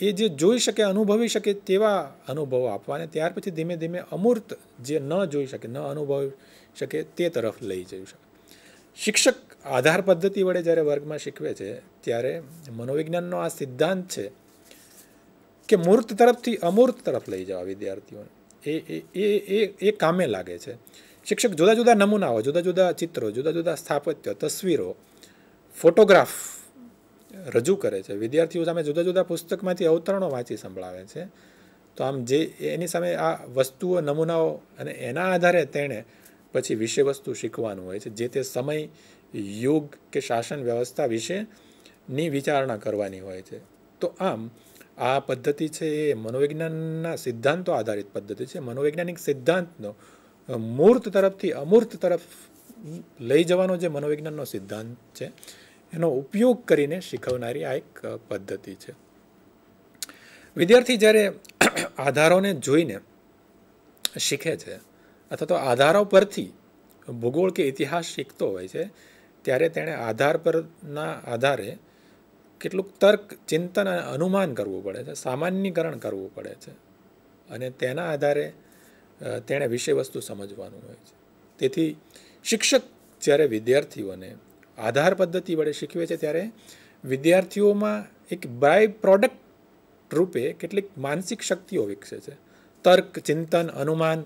એ જે જોઈ શકે અનુભવી શકે તેવા અનુભવો આપવાને ત્યાર પછી ધીમે ધીમે અમૂર્ત જે ન જોઈ શકે ન અનુભવી શકે તે તરફ લઈ જઈ શકે શિક્ષક આધાર પદ્ધતિ વડે જ્યારે વર્ગમાં શીખવે છે ત્યારે મનોવિજ્ઞાનનો આ સિદ્ધાંત છે કે મૂર્ત તરફથી અમૂર્ત તરફ લઈ જવા વિદ્યાર્થીઓને એ એ એ એ કામે લાગે છે શિક્ષક જુદા જુદા નમૂનાઓ જુદા જુદા ચિત્રો જુદા જુદા સ્થાપત્ય તસવીરો ફોટોગ્રાફ રજૂ કરે છે વિદ્યાર્થીઓ સામે જુદા જુદા પુસ્તકમાંથી અવતરણો વાંચી સંભળાવે છે તો આમ જે એની સામે આ વસ્તુઓ નમૂનાઓ અને એના આધારે તેણે પછી વિષય વસ્તુ શીખવાનું હોય છે જે તે સમય યુગ કે શાસન વ્યવસ્થા વિશેની વિચારણા કરવાની હોય છે તો આમ આ પદ્ધતિ છે એ મનોવિજ્ઞાનના સિદ્ધાંતો આધારિત પદ્ધતિ છે મનોવૈજ્ઞાનિક સિદ્ધાંતનો મૂર્ત તરફથી અમૂર્ત તરફ લઈ જવાનો જે મનોવિજ્ઞાનનો સિદ્ધાંત છે એનો ઉપયોગ કરીને શીખવનારી આ એક પદ્ધતિ છે વિદ્યાર્થી જ્યારે આધારોને જોઈને શીખે છે અથવા તો આધારો પરથી ભૂગોળ કે ઇતિહાસ શીખતો હોય છે ત્યારે તેણે આધાર પરના આધારે કેટલુંક તર્ક ચિંતન અને અનુમાન કરવું પડે છે સામાન્યકરણ કરવું પડે છે અને તેના આધારે તેણે વિષયવસ્તુ સમજવાનું હોય છે તેથી શિક્ષક જ્યારે વિદ્યાર્થીઓને આધાર પદ્ધતિ વડે શીખવે છે ત્યારે વિદ્યાર્થીઓમાં એક બાય પ્રોડક્ટ રૂપે કેટલીક માનસિક શક્તિઓ વિકસે છે તર્ક ચિંતન અનુમાન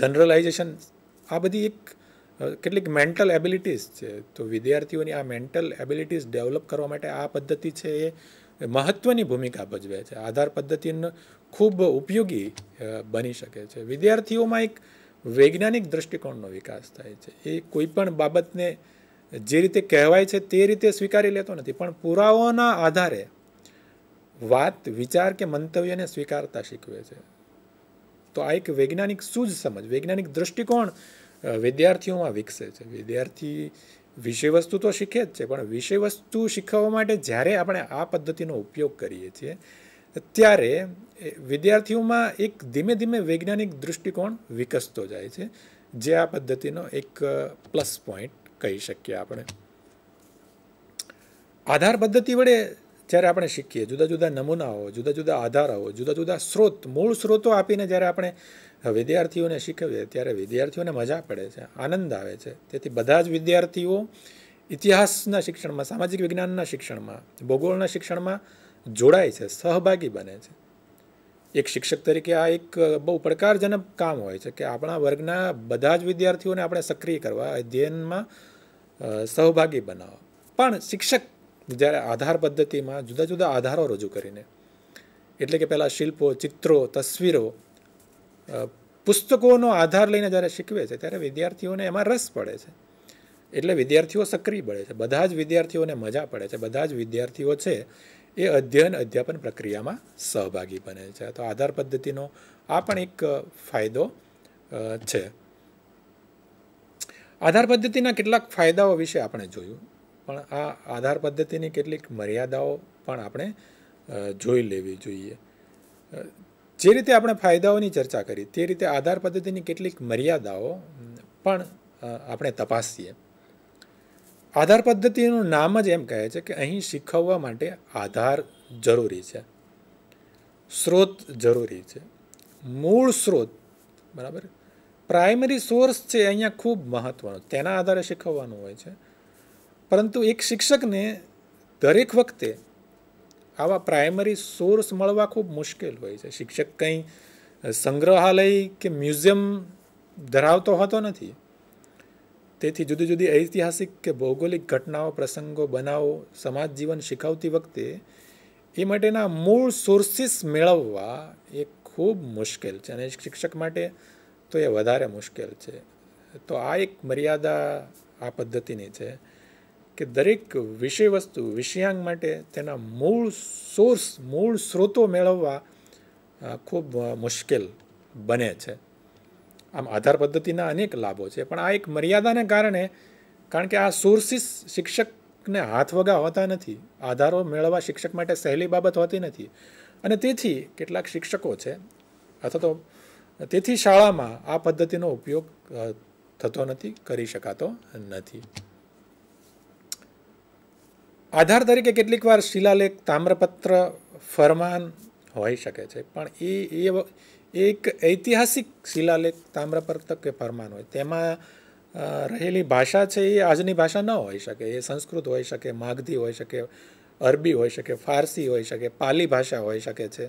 જનરલાઇઝેશન આ બધી એક કેટલીક મેન્ટલ એબિલિટીઝ છે તો વિદ્યાર્થીઓની આ મેન્ટલ એબિલિટીઝ ડેવલપ કરવા માટે આ પદ્ધતિ છે એ મહત્ત્વની ભૂમિકા ભજવે છે આધાર પદ્ધતિનો ખૂબ ઉપયોગી બની શકે છે વિદ્યાર્થીઓમાં એક વૈજ્ઞાનિક દ્રષ્ટિકોણનો વિકાસ થાય છે એ કોઈપણ બાબતને જે રીતે કહેવાય છે તે રીતે સ્વીકારી લેતો નથી પણ પુરાવાના આધારે વાત વિચાર કે મંતવ્યને સ્વીકારતા શીખવે છે તો આ એક વૈજ્ઞાનિક સૂઝ સમજ વૈજ્ઞાનિક દ્રષ્ટિકોણ વિદ્યાર્થીઓમાં વિકસે છે વિદ્યાર્થી વિષય વસ્તુ તો શીખે જ છે પણ વિષય વસ્તુ શીખવવા માટે જ્યારે આપણે આ પદ્ધતિનો ઉપયોગ કરીએ છીએ ત્યારે વિદ્યાર્થીઓમાં એક ધીમે ધીમે વૈજ્ઞાનિક દૃષ્ટિકોણ વિકસતો જાય છે જે આ પદ્ધતિનો એક પ્લસ પોઈન્ટ કહી શકીએ આપણે આધાર પદ્ધતિ વડે જ્યારે આપણે શીખીએ જુદા જુદા નમૂનાઓ જુદા જુદા આધારાઓ જુદા જુદા સ્ત્રોત મૂળ સ્ત્રોતો આપીને જ્યારે આપણે વિદ્યાર્થીઓને શીખવીએ ત્યારે વિદ્યાર્થીઓને મજા પડે છે આનંદ આવે છે તેથી બધા જ વિદ્યાર્થીઓ ઇતિહાસના શિક્ષણમાં સામાજિક વિજ્ઞાનના શિક્ષણમાં ભૂગોળના શિક્ષણમાં જોડાય છે સહભાગી બને છે એક શિક્ષક તરીકે આ એક બહુ પડકારજનક કામ હોય છે કે આપણા વર્ગના બધા જ વિદ્યાર્થીઓને આપણે સક્રિય કરવા અધ્યયનમાં સહભાગી બનાવવા પણ શિક્ષક જ્યારે આધાર પદ્ધતિમાં જુદા જુદા આધારો રજૂ કરીને એટલે કે પહેલાં શિલ્પો ચિત્રો તસવીરો પુસ્તકોનો આધાર લઈને જ્યારે શીખવે છે ત્યારે વિદ્યાર્થીઓને એમાં રસ પડે છે એટલે વિદ્યાર્થીઓ સક્રિય પડે છે બધા જ વિદ્યાર્થીઓને મજા પડે છે બધા જ વિદ્યાર્થીઓ છે એ અધ્યયન અધ્યાપન પ્રક્રિયામાં સહભાગી બને છે તો આધાર પદ્ધતિનો આ પણ એક ફાયદો છે આધાર પદ્ધતિના કેટલાક ફાયદાઓ વિશે આપણે જોયું પણ આ આધાર પદ્ધતિની કેટલીક મર્યાદાઓ પણ આપણે જોઈ લેવી જોઈએ જે રીતે આપણે ફાયદાઓની ચર્ચા કરી તે રીતે આધાર પદ્ધતિની કેટલીક મર્યાદાઓ પણ આપણે તપાસીએ આધાર પદ્ધતિનું નામ જ એમ કહે છે કે અહીં શીખવવા માટે આધાર જરૂરી છે સ્રોત જરૂરી છે મૂળ સ્રોત બરાબર પ્રાઇમરી સોર્સ છે અહીંયા ખૂબ મહત્ત્વનો તેના આધારે શીખવવાનું હોય છે પરંતુ એક શિક્ષકને દરેક વખતે આવા પ્રાઇમરી સોર્સ મળવા ખૂબ મુશ્કેલ હોય છે શિક્ષક કંઈ સંગ્રહાલય કે મ્યુઝિયમ ધરાવતો હોતો નથી તેથી જુદી જુદી ઐતિહાસિક કે ભૌગોલિક ઘટનાઓ પ્રસંગો બનાવો સમાજ જીવન શીખવતી વખતે એ માટેના મૂળ સોર્સિસ મેળવવા એ ખૂબ મુશ્કેલ છે અને શિક્ષક માટે તો એ વધારે મુશ્કેલ છે તો આ એક મર્યાદા આ પદ્ધતિની છે કે દરેક વિષય વસ્તુ વિષયાંગ માટે તેના મૂળ સોર્સ મૂળ સ્રોતો મેળવવા ખૂબ મુશ્કેલ બને છે આમ આધાર પદ્ધતિના અનેક લાભો છે પણ આ એક મર્યાદાને કારણે કારણ કે આ સોર્સિસ શિક્ષકને હાથ વગા હોતા નથી આધારો મેળવવા શિક્ષક માટે સહેલી બાબત હોતી નથી અને તેથી કેટલાક શિક્ષકો છે અથવા તો તેથી શાળામાં આ પદ્ધતિનો ઉપયોગ થતો નથી કરી શકાતો નથી આધાર તરીકે કેટલીકવાર શિલાલેખ તામ્રપત્ર ફરમાન હોઈ શકે છે પણ એ એ એક ઐતિહાસિક શિલાલેખ તામ્રપત્ર કે ફરમાન હોય તેમાં રહેલી ભાષા છે એ આજની ભાષા ન હોઈ શકે એ સંસ્કૃત હોઈ શકે માગધી હોઈ શકે અરબી હોઈ શકે ફારસી હોઈ શકે પાલી ભાષા હોઈ શકે છે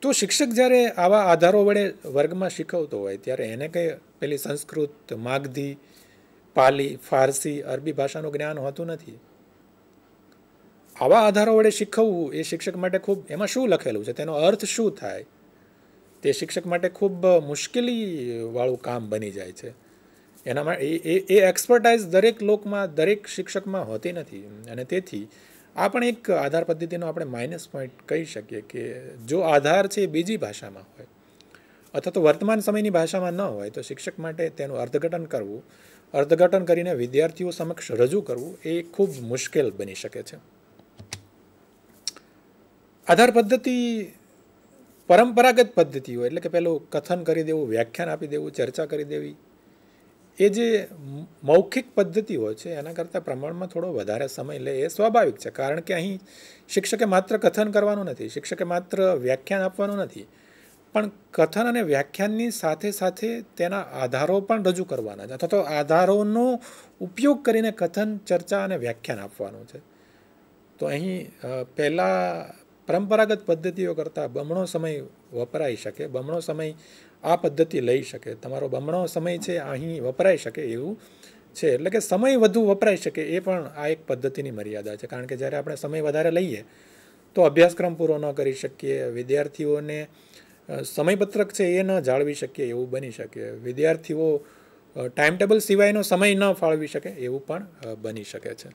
તો શિક્ષક જ્યારે આવા આધારો વડે વર્ગમાં શીખવતો હોય ત્યારે એને કંઈ પેલી સંસ્કૃત માગધી પાલી ફારસી અરબી ભાષાનું જ્ઞાન હોતું નથી આવા આધારો વડે શીખવવું એ શિક્ષક માટે ખૂબ એમાં શું લખેલું છે તેનો અર્થ શું થાય તે શિક્ષક માટે ખૂબ મુશ્કેલીવાળું કામ બની જાય છે એનામાં એ એ એક્સપર્ટાઇઝ દરેક લોકમાં દરેક શિક્ષકમાં હોતી નથી અને તેથી આ પણ એક આધાર પદ્ધતિનો આપણે માઇનસ પોઈન્ટ કહી શકીએ કે જો આધાર છે એ બીજી ભાષામાં હોય અથવા તો વર્તમાન સમયની ભાષામાં ન હોય તો શિક્ષક માટે તેનું અર્થઘટન કરવું અર્થઘટન કરીને વિદ્યાર્થીઓ સમક્ષ રજૂ કરવું એ ખૂબ મુશ્કેલ બની શકે છે આધાર પદ્ધતિ પરંપરાગત પદ્ધતિઓ એટલે કે પહેલું કથન કરી દેવું વ્યાખ્યાન આપી દેવું ચર્ચા કરી દેવી એ જે મૌખિક પદ્ધતિઓ છે એના કરતાં પ્રમાણમાં થોડો વધારે સમય લે એ સ્વાભાવિક છે કારણ કે અહીં શિક્ષકે માત્ર કથન કરવાનું નથી શિક્ષકે માત્ર વ્યાખ્યાન આપવાનું નથી પણ કથન અને વ્યાખ્યાનની સાથે સાથે તેના આધારો પણ રજૂ કરવાના છે અથવા તો આધારોનો ઉપયોગ કરીને કથન ચર્ચા અને વ્યાખ્યાન આપવાનું છે તો અહીં પહેલાં પરંપરાગત પદ્ધતિઓ કરતાં બમણો સમય વપરાઈ શકે બમણો સમય આ પદ્ધતિ લઈ શકે તમારો બમણો સમય છે અહીં વપરાઈ શકે એવું છે એટલે કે સમય વધુ વપરાઈ શકે એ પણ આ એક પદ્ધતિની મર્યાદા છે કારણ કે જ્યારે આપણે સમય વધારે લઈએ તો અભ્યાસક્રમ પૂરો ન કરી શકીએ વિદ્યાર્થીઓને સમયપત્રક છે એ ન જાળવી શકીએ એવું બની શકે વિદ્યાર્થીઓ ટાઈમ ટેબલ સિવાયનો સમય ન ફાળવી શકે એવું પણ બની શકે છે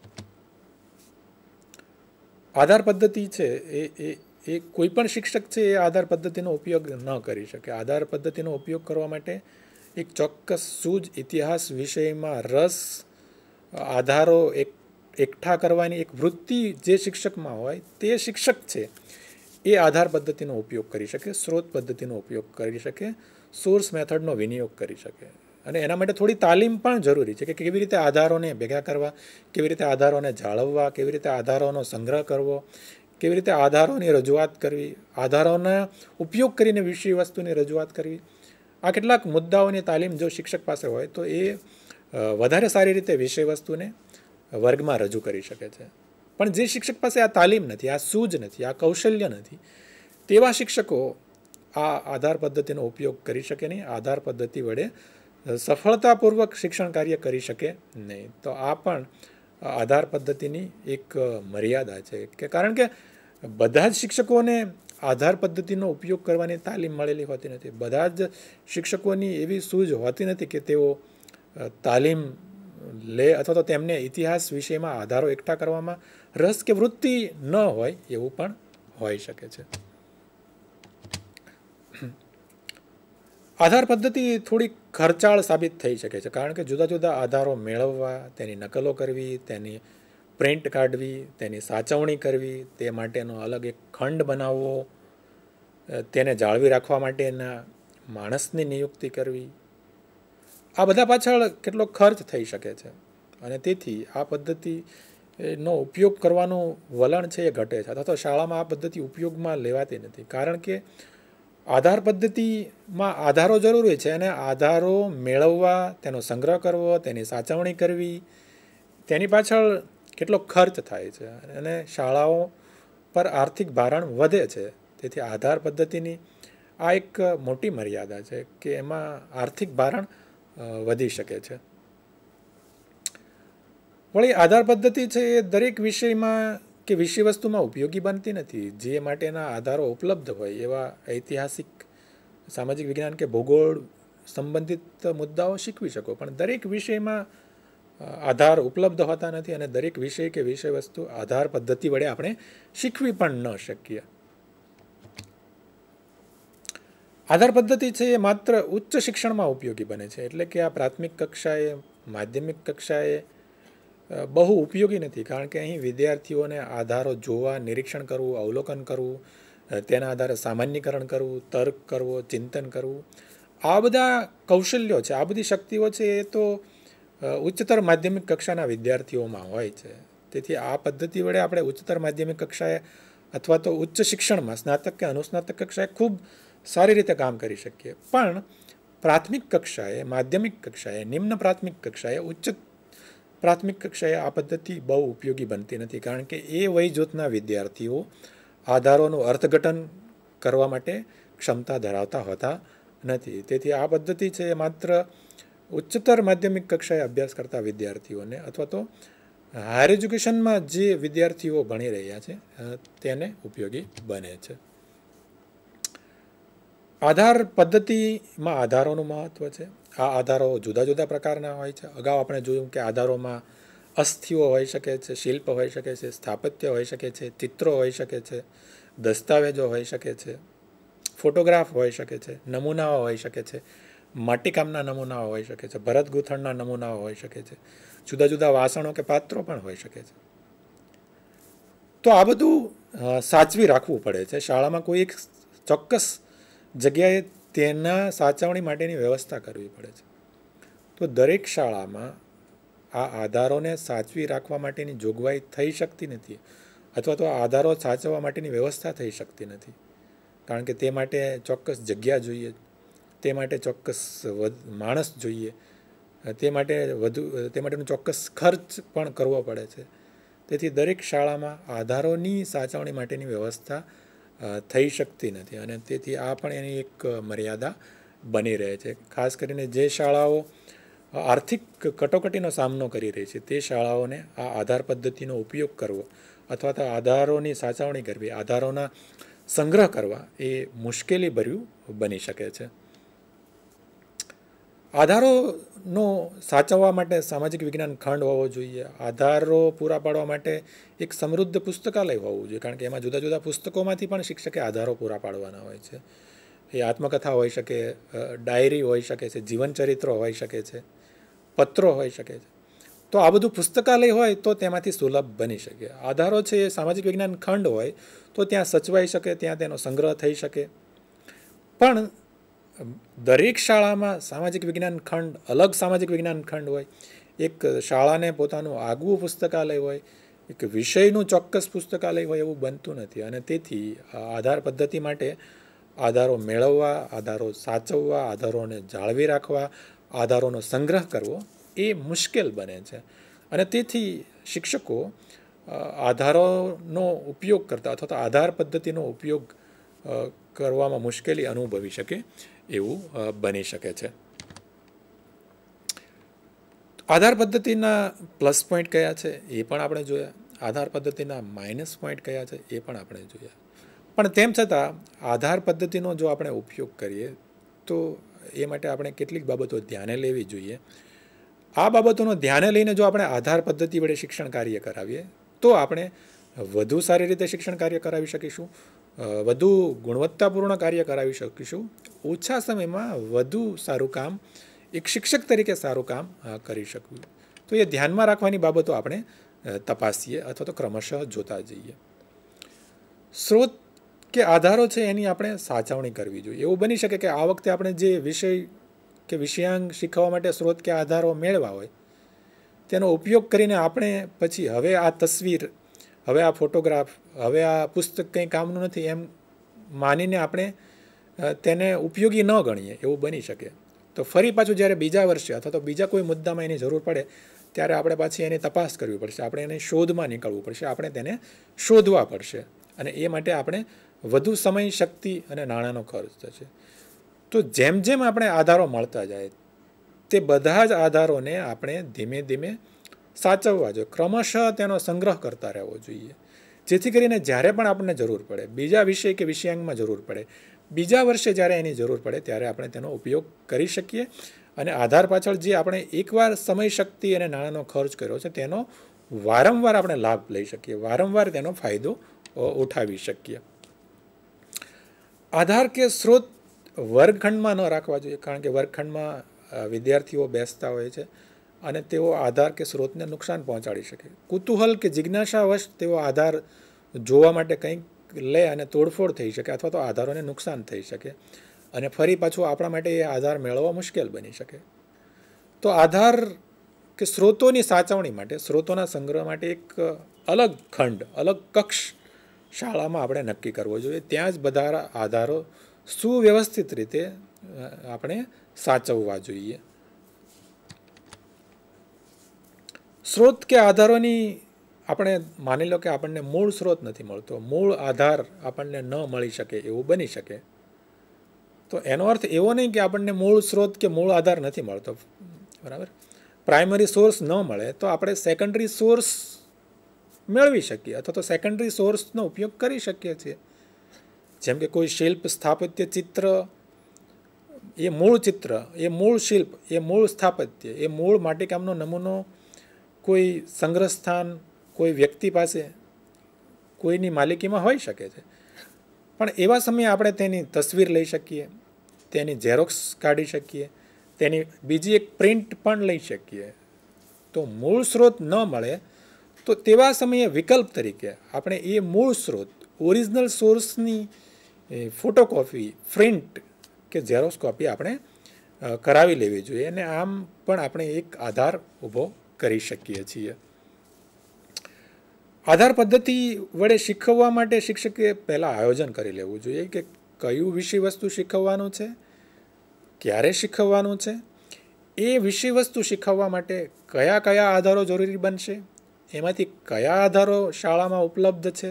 આધાર પદ્ધતિ છે એ એ એ કોઈ પણ શિક્ષક છે એ આધાર પદ્ધતિનો ઉપયોગ ન કરી શકે આધાર પદ્ધતિનો ઉપયોગ કરવા માટે એક ચોક્કસ સૂઝ ઇતિહાસ વિષયમાં રસ આધારો એક એકઠા કરવાની એક વૃત્તિ જે શિક્ષકમાં હોય તે શિક્ષક છે એ આધાર પદ્ધતિનો ઉપયોગ કરી શકે સ્રોત પદ્ધતિનો ઉપયોગ કરી શકે સોર્સ મેથડનો વિનિયોગ કરી શકે અને એના માટે થોડી તાલીમ પણ જરૂરી છે કે કેવી રીતે આધારોને ભેગા કરવા કેવી રીતે આધારોને જાળવવા કેવી રીતે આધારોનો સંગ્રહ કરવો કેવી રીતે આધારોની રજૂઆત કરવી આધારોના ઉપયોગ કરીને વિષય વસ્તુની રજૂઆત કરવી આ કેટલાક મુદ્દાઓની તાલીમ જો શિક્ષક પાસે હોય તો એ વધારે સારી રીતે વિષય વસ્તુને વર્ગમાં રજૂ કરી શકે છે પણ જે શિક્ષક પાસે આ તાલીમ નથી આ સૂઝ નથી આ કૌશલ્ય નથી તેવા શિક્ષકો આ આધાર પદ્ધતિનો ઉપયોગ કરી શકે નહીં આધાર પદ્ધતિ વડે સફળતાપૂર્વક શિક્ષણ કાર્ય કરી શકે નહીં તો આ પણ આધાર પદ્ધતિની એક મર્યાદા છે કે કારણ કે બધા જ શિક્ષકોને આધાર પદ્ધતિનો ઉપયોગ કરવાની તાલીમ મળેલી હોતી નથી બધા જ શિક્ષકોની એવી સૂઝ હોતી નથી કે તેઓ તાલીમ લે અથવા તો તેમને ઇતિહાસ વિષયમાં આધારો એકઠા કરવામાં રસ કે વૃત્તિ ન હોય એવું પણ હોઈ શકે છે આધાર પદ્ધતિ થોડી ખર્ચાળ સાબિત થઈ શકે છે કારણ કે જુદા જુદા આધારો મેળવવા તેની નકલો કરવી તેની પ્રિન્ટ કાઢવી તેની સાચવણી કરવી તે માટેનો અલગ એક ખંડ બનાવવો તેને જાળવી રાખવા માટેના માણસની નિયુક્તિ કરવી આ બધા પાછળ કેટલો ખર્ચ થઈ શકે છે અને તેથી આ પદ્ધતિ નો ઉપયોગ કરવાનું વલણ છે એ ઘટે છે અથવા તો શાળામાં આ પદ્ધતિ ઉપયોગમાં લેવાતી નથી કારણ કે આધાર પદ્ધતિમાં આધારો જરૂરી છે અને આધારો મેળવવા તેનો સંગ્રહ કરવો તેની સાચવણી કરવી તેની પાછળ કેટલો ખર્ચ થાય છે અને શાળાઓ પર આર્થિક ભારણ વધે છે તેથી આધાર પદ્ધતિની આ એક મોટી મર્યાદા છે કે એમાં આર્થિક ભારણ વધી શકે છે વળી આધાર પદ્ધતિ છે એ દરેક વિષયમાં કે વિષય વસ્તુમાં ઉપયોગી બનતી નથી જે માટેના આધારો ઉપલબ્ધ હોય એવા ઐતિહાસિક સામાજિક વિજ્ઞાન કે ભૂગોળ સંબંધિત મુદ્દાઓ શીખવી શકો પણ દરેક વિષયમાં આધાર ઉપલબ્ધ હોતા નથી અને દરેક વિષય કે વિષય વસ્તુ આધાર પદ્ધતિ વડે આપણે શીખવી પણ ન શકીએ આધાર પદ્ધતિ છે એ માત્ર ઉચ્ચ શિક્ષણમાં ઉપયોગી બને છે એટલે કે આ પ્રાથમિક કક્ષાએ માધ્યમિક કક્ષાએ બહુ ઉપયોગી નથી કારણ કે અહીં વિદ્યાર્થીઓને આધારો જોવા નિરીક્ષણ કરવું અવલોકન કરવું તેના આધારે સામાન્યકરણ કરવું તર્ક કરવો ચિંતન કરવું આ બધા કૌશલ્યો છે આ બધી શક્તિઓ છે એ તો ઉચ્ચતર માધ્યમિક કક્ષાના વિદ્યાર્થીઓમાં હોય છે તેથી આ પદ્ધતિ વડે આપણે ઉચ્ચતર માધ્યમિક કક્ષાએ અથવા તો ઉચ્ચ શિક્ષણમાં સ્નાતક કે અનુસ્નાતક કક્ષાએ ખૂબ સારી રીતે કામ કરી શકીએ પણ પ્રાથમિક કક્ષાએ માધ્યમિક કક્ષાએ નિમ્ન પ્રાથમિક કક્ષાએ ઉચ્ચ પ્રાથમિક કક્ષાએ આ પદ્ધતિ બહુ ઉપયોગી બનતી નથી કારણ કે એ વયજૂથના વિદ્યાર્થીઓ આધારોનું અર્થઘટન કરવા માટે ક્ષમતા ધરાવતા હોતા નથી તેથી આ પદ્ધતિ છે એ માત્ર ઉચ્ચતર માધ્યમિક કક્ષાએ અભ્યાસ કરતા વિદ્યાર્થીઓને અથવા તો હાયર એજ્યુકેશનમાં જે વિદ્યાર્થીઓ ભણી રહ્યા છે તેને ઉપયોગી બને છે આધાર પદ્ધતિમાં આધારોનું મહત્ત્વ છે આ આધારો જુદા જુદા પ્રકારના હોય છે અગાઉ આપણે જોયું કે આધારોમાં અસ્થિઓ હોઈ શકે છે શિલ્પ હોઈ શકે છે સ્થાપત્ય હોઈ શકે છે ચિત્રો હોઈ શકે છે દસ્તાવેજો હોઈ શકે છે ફોટોગ્રાફ હોઈ શકે છે નમૂનાઓ હોઈ શકે છે માટીકામના નમૂનાઓ હોઈ શકે છે ભરતગૂંથણના નમૂનાઓ હોઈ શકે છે જુદા જુદા વાસણો કે પાત્રો પણ હોઈ શકે છે તો આ બધું સાચવી રાખવું પડે છે શાળામાં કોઈ એક ચોક્કસ જગ્યાએ તેના સાચવણી માટેની વ્યવસ્થા કરવી પડે છે તો દરેક શાળામાં આ આધારોને સાચવી રાખવા માટેની જોગવાઈ થઈ શકતી નથી અથવા તો આધારો સાચવવા માટેની વ્યવસ્થા થઈ શકતી નથી કારણ કે તે માટે ચોક્કસ જગ્યા જોઈએ તે માટે ચોક્કસ માણસ જોઈએ તે માટે વધુ તે માટેનો ચોક્કસ ખર્ચ પણ કરવો પડે છે તેથી દરેક શાળામાં આધારોની સાચવણી માટેની વ્યવસ્થા થઈ શકતી નથી અને તેથી આ પણ એની એક મર્યાદા બની રહે છે ખાસ કરીને જે શાળાઓ આર્થિક કટોકટીનો સામનો કરી રહી છે તે શાળાઓને આ આધાર પદ્ધતિનો ઉપયોગ કરવો અથવા તો આધારોની સાચવણી કરવી આધારોના સંગ્રહ કરવા એ મુશ્કેલી ભર્યું બની શકે છે આધારોનો સાચવવા માટે સામાજિક વિજ્ઞાન ખંડ હોવો જોઈએ આધારો પૂરા પાડવા માટે એક સમૃદ્ધ પુસ્તકાલય હોવું જોઈએ કારણ કે એમાં જુદા જુદા પુસ્તકોમાંથી પણ શિક્ષકે આધારો પૂરા પાડવાના હોય છે એ આત્મકથા હોઈ શકે ડાયરી હોઈ શકે છે જીવનચરિત્રો હોઈ શકે છે પત્રો હોઈ શકે છે તો આ બધું પુસ્તકાલય હોય તો તેમાંથી સુલભ બની શકે આધારો છે એ સામાજિક વિજ્ઞાન ખંડ હોય તો ત્યાં સચવાઈ શકે ત્યાં તેનો સંગ્રહ થઈ શકે પણ દરેક શાળામાં સામાજિક વિજ્ઞાન ખંડ અલગ સામાજિક વિજ્ઞાન ખંડ હોય એક શાળાને પોતાનું આગવું પુસ્તકાલય હોય એક વિષયનું ચોક્કસ પુસ્તકાલય હોય એવું બનતું નથી અને તેથી આધાર પદ્ધતિ માટે આધારો મેળવવા આધારો સાચવવા આધારોને જાળવી રાખવા આધારોનો સંગ્રહ કરવો એ મુશ્કેલ બને છે અને તેથી શિક્ષકો આધારોનો ઉપયોગ કરતા અથવા તો આધાર પદ્ધતિનો ઉપયોગ કરવામાં મુશ્કેલી અનુભવી શકે એવું બની શકે છે આધાર પદ્ધતિના પ્લસ પોઈન્ટ કયા છે એ પણ આપણે જોયા આધાર પદ્ધતિના માઇનસ પોઈન્ટ કયા છે એ પણ આપણે જોયા પણ તેમ છતાં આધાર પદ્ધતિનો જો આપણે ઉપયોગ કરીએ તો એ માટે આપણે કેટલીક બાબતો ધ્યાને લેવી જોઈએ આ બાબતોનો ધ્યાને લઈને જો આપણે આધાર પદ્ધતિ વડે શિક્ષણ કાર્ય કરાવીએ તો આપણે વધુ સારી રીતે શિક્ષણ કાર્ય કરાવી શકીશું વધુ ગુણવત્તાપૂર્ણ કાર્ય કરાવી શકીશું ઓછા સમયમાં વધુ સારું કામ એક શિક્ષક તરીકે સારું કામ કરી શકવું તો એ ધ્યાનમાં રાખવાની બાબતો આપણે તપાસીએ અથવા તો ક્રમશઃ જોતા જઈએ સ્રોત કે આધારો છે એની આપણે સાચવણી કરવી જોઈએ એવું બની શકે કે આ વખતે આપણે જે વિષય કે વિષયાંગ શીખવા માટે સ્રોત કે આધારો મેળવા હોય તેનો ઉપયોગ કરીને આપણે પછી હવે આ તસવીર હવે આ ફોટોગ્રાફ હવે આ પુસ્તક કંઈ કામનું નથી એમ માનીને આપણે તેને ઉપયોગી ન ગણીએ એવું બની શકે તો ફરી પાછું જ્યારે બીજા વર્ષે અથવા તો બીજા કોઈ મુદ્દામાં એની જરૂર પડે ત્યારે આપણે પાછી એની તપાસ કરવી પડશે આપણે એને શોધમાં નીકળવું પડશે આપણે તેને શોધવા પડશે અને એ માટે આપણે વધુ સમય શક્તિ અને નાણાંનો ખર્ચ થશે તો જેમ જેમ આપણે આધારો મળતા જાય તે બધા જ આધારોને આપણે ધીમે ધીમે સાચવવા જોઈએ ક્રમશઃ તેનો સંગ્રહ કરતા રહેવો જોઈએ જેથી કરીને જ્યારે પણ આપણને જરૂર પડે બીજા વિષય કે વિષયાંગમાં જરૂર પડે બીજા વર્ષે જ્યારે એની જરૂર પડે ત્યારે આપણે તેનો ઉપયોગ કરી શકીએ અને આધાર પાછળ જે આપણે એકવાર સમય શક્તિ અને નાણાંનો ખર્ચ કર્યો છે તેનો વારંવાર આપણે લાભ લઈ શકીએ વારંવાર તેનો ફાયદો ઉઠાવી શકીએ આધાર કે સ્ત્રોત વર્ગખંડમાં ન રાખવા જોઈએ કારણ કે વર્ગખંડમાં વિદ્યાર્થીઓ બેસતા હોય છે અને તેઓ આધાર કે સ્રોતને નુકસાન પહોંચાડી શકે કુતૂહલ કે જિજ્ઞાસાવશ તેઓ આધાર જોવા માટે કંઈક લે અને તોડફોડ થઈ શકે અથવા તો આધારોને નુકસાન થઈ શકે અને ફરી પાછું આપણા માટે એ આધાર મેળવવા મુશ્કેલ બની શકે તો આધાર કે સ્રોતોની સાચવણી માટે સ્રોતોના સંગ્રહ માટે એક અલગ ખંડ અલગ કક્ષ શાળામાં આપણે નક્કી કરવો જોઈએ ત્યાં જ બધા આધારો સુવ્યવસ્થિત રીતે આપણે સાચવવા જોઈએ સ્રોત કે આધારોની આપણે માની લો કે આપણને મૂળ સ્ત્રોત નથી મળતો મૂળ આધાર આપણને ન મળી શકે એવું બની શકે તો એનો અર્થ એવો નહીં કે આપણને મૂળ સ્ત્રોત કે મૂળ આધાર નથી મળતો બરાબર પ્રાઇમરી સોર્સ ન મળે તો આપણે સેકન્ડરી સોર્સ મેળવી શકીએ અથવા તો સેકન્ડરી સોર્સનો ઉપયોગ કરી શકીએ છીએ જેમ કે કોઈ શિલ્પ સ્થાપત્ય ચિત્ર એ મૂળ ચિત્ર એ મૂળ શિલ્પ એ મૂળ સ્થાપત્ય એ મૂળ માટીકામનો નમૂનો કોઈ સંગ્રહ સ્થાન કોઈ વ્યક્તિ પાસે કોઈની માલિકીમાં હોઈ શકે છે પણ એવા સમયે આપણે તેની તસવીર લઈ શકીએ તેની ઝેરોક્સ કાઢી શકીએ તેની બીજી એક પ્રિન્ટ પણ લઈ શકીએ તો મૂળ સ્રોત ન મળે તો તેવા સમયે વિકલ્પ તરીકે આપણે એ મૂળ સ્રોત ઓરિજિનલ સોર્સની ફોટોકોપી પ્રિન્ટ કે ઝેરોક્સ કોપી આપણે કરાવી લેવી જોઈએ અને આમ પણ આપણે એક આધાર ઊભો કરી શકીએ છીએ આધાર પદ્ધતિ વડે શીખવવા માટે શિક્ષકે પહેલાં આયોજન કરી લેવું જોઈએ કે કયું વિષય વસ્તુ શીખવવાનું છે ક્યારે શીખવવાનું છે એ વિષય વસ્તુ શીખવવા માટે કયા કયા આધારો જરૂરી બનશે એમાંથી કયા આધારો શાળામાં ઉપલબ્ધ છે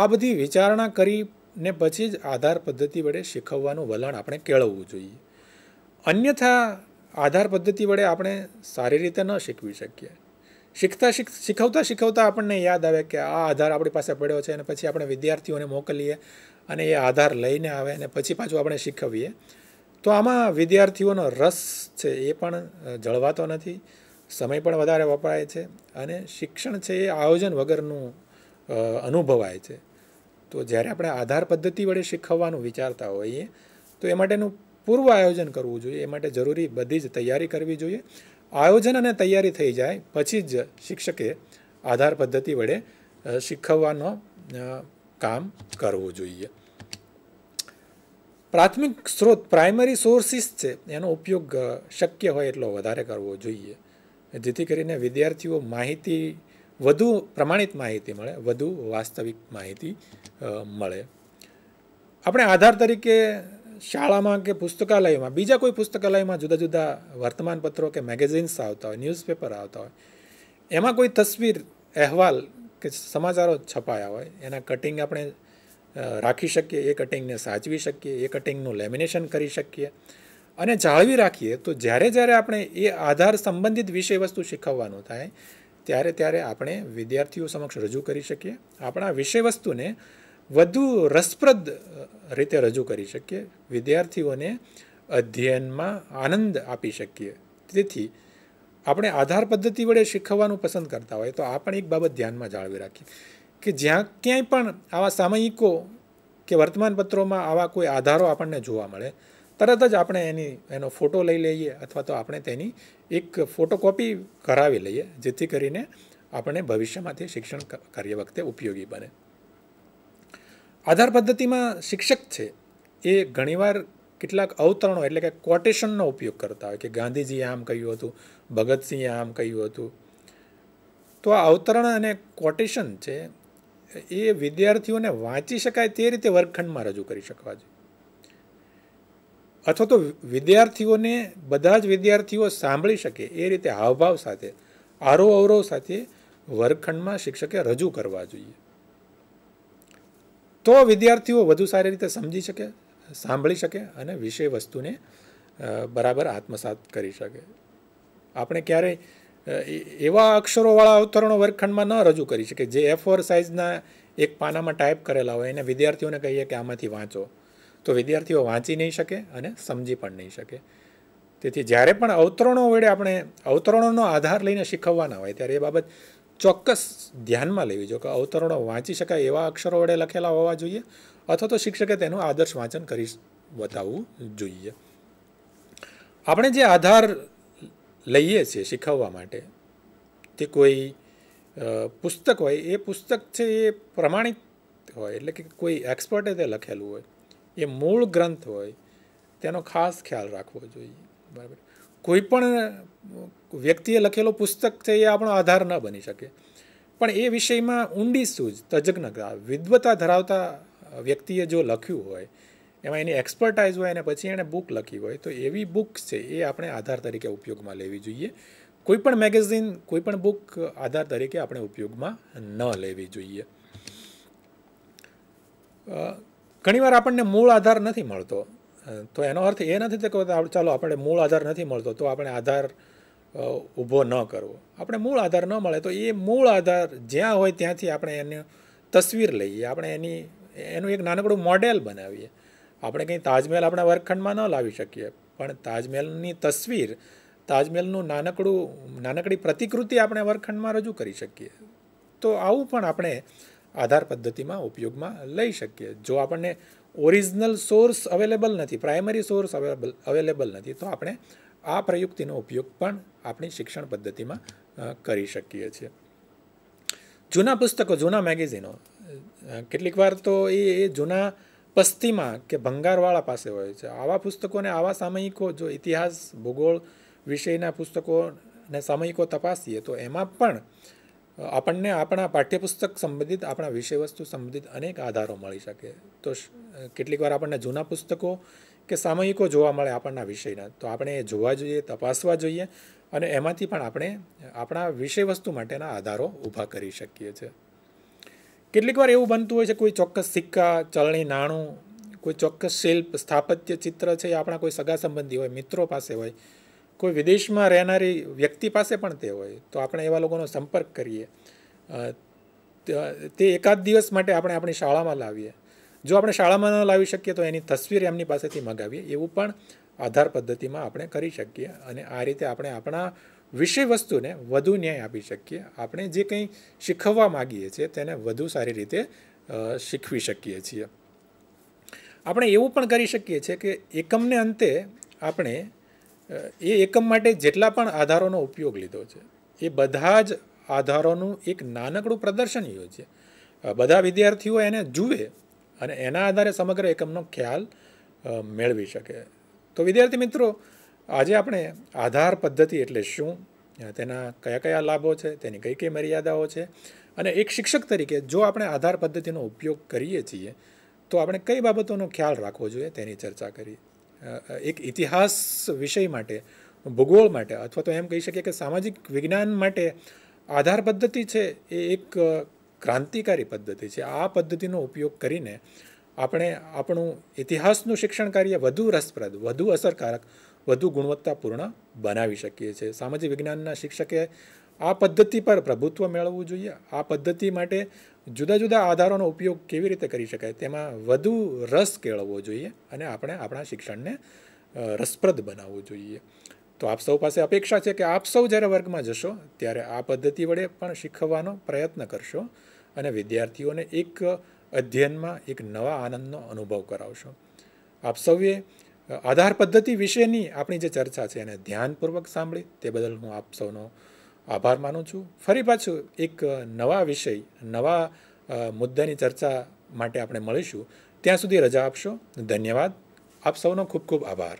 આ બધી વિચારણા કરીને પછી જ આધાર પદ્ધતિ વડે શીખવવાનું વલણ આપણે કેળવવું જોઈએ અન્યથા આધાર પદ્ધતિ વડે આપણે સારી રીતે ન શીખવી શકીએ શીખતા શીખવતા શીખવતા આપણને યાદ આવે કે આ આધાર આપણી પાસે પડ્યો છે અને પછી આપણે વિદ્યાર્થીઓને મોકલીએ અને એ આધાર લઈને આવે અને પછી પાછું આપણે શીખવીએ તો આમાં વિદ્યાર્થીઓનો રસ છે એ પણ જળવાતો નથી સમય પણ વધારે વપરાય છે અને શિક્ષણ છે એ આયોજન વગરનું અનુભવાય છે તો જ્યારે આપણે આધાર પદ્ધતિ વડે શીખવવાનું વિચારતા હોઈએ તો એ માટેનું પૂર્વ આયોજન કરવું જોઈએ એ માટે જરૂરી બધી જ તૈયારી કરવી જોઈએ આયોજન અને તૈયારી થઈ જાય પછી જ શિક્ષકે આધાર પદ્ધતિ વડે શીખવવાનો કામ કરવું જોઈએ પ્રાથમિક સ્ત્રોત પ્રાઇમરી સોર્સિસ છે એનો ઉપયોગ શક્ય હોય એટલો વધારે કરવો જોઈએ જેથી કરીને વિદ્યાર્થીઓ માહિતી વધુ પ્રમાણિત માહિતી મળે વધુ વાસ્તવિક માહિતી મળે આપણે આધાર તરીકે શાળામાં કે પુસ્તકાલયમાં બીજા કોઈ પુસ્તકાલયમાં જુદા જુદા વર્તમાનપત્રો કે મેગેઝિન્સ આવતા હોય ન્યૂઝપેપર આવતા હોય એમાં કોઈ તસવીર અહેવાલ કે સમાચારો છપાયા હોય એના કટિંગ આપણે રાખી શકીએ એ કટિંગને સાચવી શકીએ એ કટિંગનું લેમિનેશન કરી શકીએ અને જાળવી રાખીએ તો જ્યારે જ્યારે આપણે એ આધાર સંબંધિત વિષય વસ્તુ શીખવવાનું થાય ત્યારે ત્યારે આપણે વિદ્યાર્થીઓ સમક્ષ રજૂ કરી શકીએ આપણા વિષય વસ્તુને વધુ રસપ્રદ રીતે રજૂ કરી શકીએ વિદ્યાર્થીઓને અધ્યયનમાં આનંદ આપી શકીએ તેથી આપણે આધાર પદ્ધતિ વડે શીખવવાનું પસંદ કરતા હોય તો આ પણ એક બાબત ધ્યાનમાં જાળવી રાખીએ કે જ્યાં ક્યાંય પણ આવા સામયિકો કે વર્તમાનપત્રોમાં આવા કોઈ આધારો આપણને જોવા મળે તરત જ આપણે એની એનો ફોટો લઈ લઈએ અથવા તો આપણે તેની એક ફોટોકોપી કરાવી લઈએ જેથી કરીને આપણે ભવિષ્યમાંથી શિક્ષણ કાર્ય વખતે ઉપયોગી બને આધાર પદ્ધતિમાં શિક્ષક છે એ ઘણીવાર કેટલાક અવતરણો એટલે કે કોટેશનનો ઉપયોગ કરતા હોય કે ગાંધીજીએ આમ કહ્યું હતું ભગતસિંહે આમ કહ્યું હતું તો આ અવતરણ અને કોટેશન છે એ વિદ્યાર્થીઓને વાંચી શકાય તે રીતે વર્ગખંડમાં રજૂ કરી શકવા જોઈએ અથવા તો વિદ્યાર્થીઓને બધા જ વિદ્યાર્થીઓ સાંભળી શકે એ રીતે હાવભાવ સાથે આરો અવરોહ સાથે વર્ગખંડમાં શિક્ષકે રજૂ કરવા જોઈએ તો વિદ્યાર્થીઓ વધુ સારી રીતે સમજી શકે સાંભળી શકે અને વિષય વસ્તુને બરાબર આત્મસાત કરી શકે આપણે ક્યારેય એવા અક્ષરોવાળા અવતરણો વર્ગખંડમાં ન રજૂ કરી શકે જે એ ફોર સાઇઝના એક પાનામાં ટાઈપ કરેલા હોય એને વિદ્યાર્થીઓને કહીએ કે આમાંથી વાંચો તો વિદ્યાર્થીઓ વાંચી નહીં શકે અને સમજી પણ નહીં શકે તેથી જ્યારે પણ અવતરણો વડે આપણે અવતરણોનો આધાર લઈને શીખવવાના હોય ત્યારે એ બાબત ચોક્કસ ધ્યાનમાં લેવી જોઈએ કે અવતરણો વાંચી શકાય એવા અક્ષરો વડે લખેલા હોવા જોઈએ અથવા તો શિક્ષકે તેનું આદર્શ વાંચન કરી બતાવવું જોઈએ આપણે જે આધાર લઈએ છીએ શીખવવા માટે તે કોઈ પુસ્તક હોય એ પુસ્તક છે એ પ્રમાણિત હોય એટલે કે કોઈ એક્સપર્ટે તે લખેલું હોય એ મૂળ ગ્રંથ હોય તેનો ખાસ ખ્યાલ રાખવો જોઈએ બરાબર કોઈ પણ વ્યક્તિએ લખેલું પુસ્તક છે એ આપણો આધાર ન બની શકે પણ એ વિષયમાં ઊંડી સૂઝ તજજ્ઞતા વિદ્વતા ધરાવતા વ્યક્તિએ જો લખ્યું હોય એમાં એની એક્સપર્ટાઇઝ હોય અને પછી એણે બુક લખી હોય તો એવી બુક છે એ આપણે આધાર તરીકે ઉપયોગમાં લેવી જોઈએ કોઈપણ મેગેઝિન કોઈપણ બુક આધાર તરીકે આપણે ઉપયોગમાં ન લેવી જોઈએ ઘણીવાર આપણને મૂળ આધાર નથી મળતો તો એનો અર્થ એ નથી કે ચાલો આપણે મૂળ આધાર નથી મળતો તો આપણે આધાર ઊભો ન કરવો આપણે મૂળ આધાર ન મળે તો એ મૂળ આધાર જ્યાં હોય ત્યાંથી આપણે એની તસવીર લઈએ આપણે એની એનું એક નાનકડું મોડેલ બનાવીએ આપણે કંઈ તાજમહેલ આપણા વર્ગખંડમાં ન લાવી શકીએ પણ તાજમહેલની તસવીર તાજમહેલનું નાનકડું નાનકડી પ્રતિકૃતિ આપણે વર્ગખંડમાં રજૂ કરી શકીએ તો આવું પણ આપણે આધાર પદ્ધતિમાં ઉપયોગમાં લઈ શકીએ જો આપણને ઓરિજિનલ સોર્સ અવેલેબલ નથી પ્રાઇમરી સોર્સ અવેલેબલ અવેલેબલ નથી તો આપણે આ પ્રયુક્તિનો ઉપયોગ પણ આપણી શિક્ષણ પદ્ધતિમાં કરી શકીએ છીએ જૂના પુસ્તકો જૂના મેગેઝિનો કેટલીક વાર તો એ એ જૂના પસ્તીમાં કે ભંગારવાળા પાસે હોય છે આવા પુસ્તકોને આવા સામયિકો જો ઇતિહાસ ભૂગોળ વિષયના પુસ્તકોને સામયિકો તપાસીએ તો એમાં પણ આપણને આપણા પાઠ્યપુસ્તક સંબંધિત આપણા વિષયવસ્તુ સંબંધિત અનેક આધારો મળી શકે તો કેટલીક વાર આપણને જૂના પુસ્તકો કે સામયિકો જોવા મળે આપણના વિષયના તો આપણે એ જોવા જોઈએ તપાસવા જોઈએ અને એમાંથી પણ આપણે આપણા વિષય વસ્તુ માટેના આધારો ઊભા કરી શકીએ છીએ કેટલીક વાર એવું બનતું હોય છે કોઈ ચોક્કસ સિક્કા ચલણી નાણું કોઈ ચોક્કસ શિલ્પ સ્થાપત્ય ચિત્ર છે એ આપણા કોઈ સગા સંબંધી હોય મિત્રો પાસે હોય કોઈ વિદેશમાં રહેનારી વ્યક્તિ પાસે પણ તે હોય તો આપણે એવા લોકોનો સંપર્ક કરીએ તે એકાદ દિવસ માટે આપણે આપણી શાળામાં લાવીએ જો આપણે શાળામાં ન લાવી શકીએ તો એની તસવીર એમની પાસેથી મગાવીએ એવું પણ આધાર પદ્ધતિમાં આપણે કરી શકીએ અને આ રીતે આપણે આપણા વિષય વસ્તુને વધુ ન્યાય આપી શકીએ આપણે જે કંઈ શીખવવા માગીએ છીએ તેને વધુ સારી રીતે શીખવી શકીએ છીએ આપણે એવું પણ કરી શકીએ છીએ કે એકમને અંતે આપણે એ એકમ માટે જેટલા પણ આધારોનો ઉપયોગ લીધો છે એ બધા જ આધારોનું એક નાનકડું પ્રદર્શન યોજીએ બધા વિદ્યાર્થીઓ એને જુએ અને એના આધારે સમગ્ર એકમનો ખ્યાલ મેળવી શકે તો વિદ્યાર્થી મિત્રો આજે આપણે આધાર પદ્ધતિ એટલે શું તેના કયા કયા લાભો છે તેની કઈ કઈ મર્યાદાઓ છે અને એક શિક્ષક તરીકે જો આપણે આધાર પદ્ધતિનો ઉપયોગ કરીએ છીએ તો આપણે કઈ બાબતોનો ખ્યાલ રાખવો જોઈએ તેની ચર્ચા કરી એક ઇતિહાસ વિષય માટે ભૂગોળ માટે અથવા તો એમ કહી શકીએ કે સામાજિક વિજ્ઞાન માટે આધાર પદ્ધતિ છે એ એક ક્રાંતિકારી પદ્ધતિ છે આ પદ્ધતિનો ઉપયોગ કરીને આપણે આપણું ઇતિહાસનું શિક્ષણ કાર્ય વધુ રસપ્રદ વધુ અસરકારક વધુ ગુણવત્તાપૂર્ણ બનાવી શકીએ છીએ સામાજિક વિજ્ઞાનના શિક્ષકે આ પદ્ધતિ પર પ્રભુત્વ મેળવવું જોઈએ આ પદ્ધતિ માટે જુદા જુદા આધારોનો ઉપયોગ કેવી રીતે કરી શકાય તેમાં વધુ રસ કેળવવો જોઈએ અને આપણે આપણા શિક્ષણને રસપ્રદ બનાવવું જોઈએ તો આપ સૌ પાસે અપેક્ષા છે કે આપ સૌ જ્યારે વર્ગમાં જશો ત્યારે આ પદ્ધતિ વડે પણ શીખવવાનો પ્રયત્ન કરશો અને વિદ્યાર્થીઓને એક અધ્યયનમાં એક નવા આનંદનો અનુભવ કરાવશો આપ સૌએ આધાર પદ્ધતિ વિશેની આપણી જે ચર્ચા છે એને ધ્યાનપૂર્વક સાંભળી તે બદલ હું આપ સૌનો આભાર માનું છું ફરી પાછું એક નવા વિષય નવા મુદ્દાની ચર્ચા માટે આપણે મળીશું ત્યાં સુધી રજા આપશો ધન્યવાદ આપ સૌનો ખૂબ ખૂબ આભાર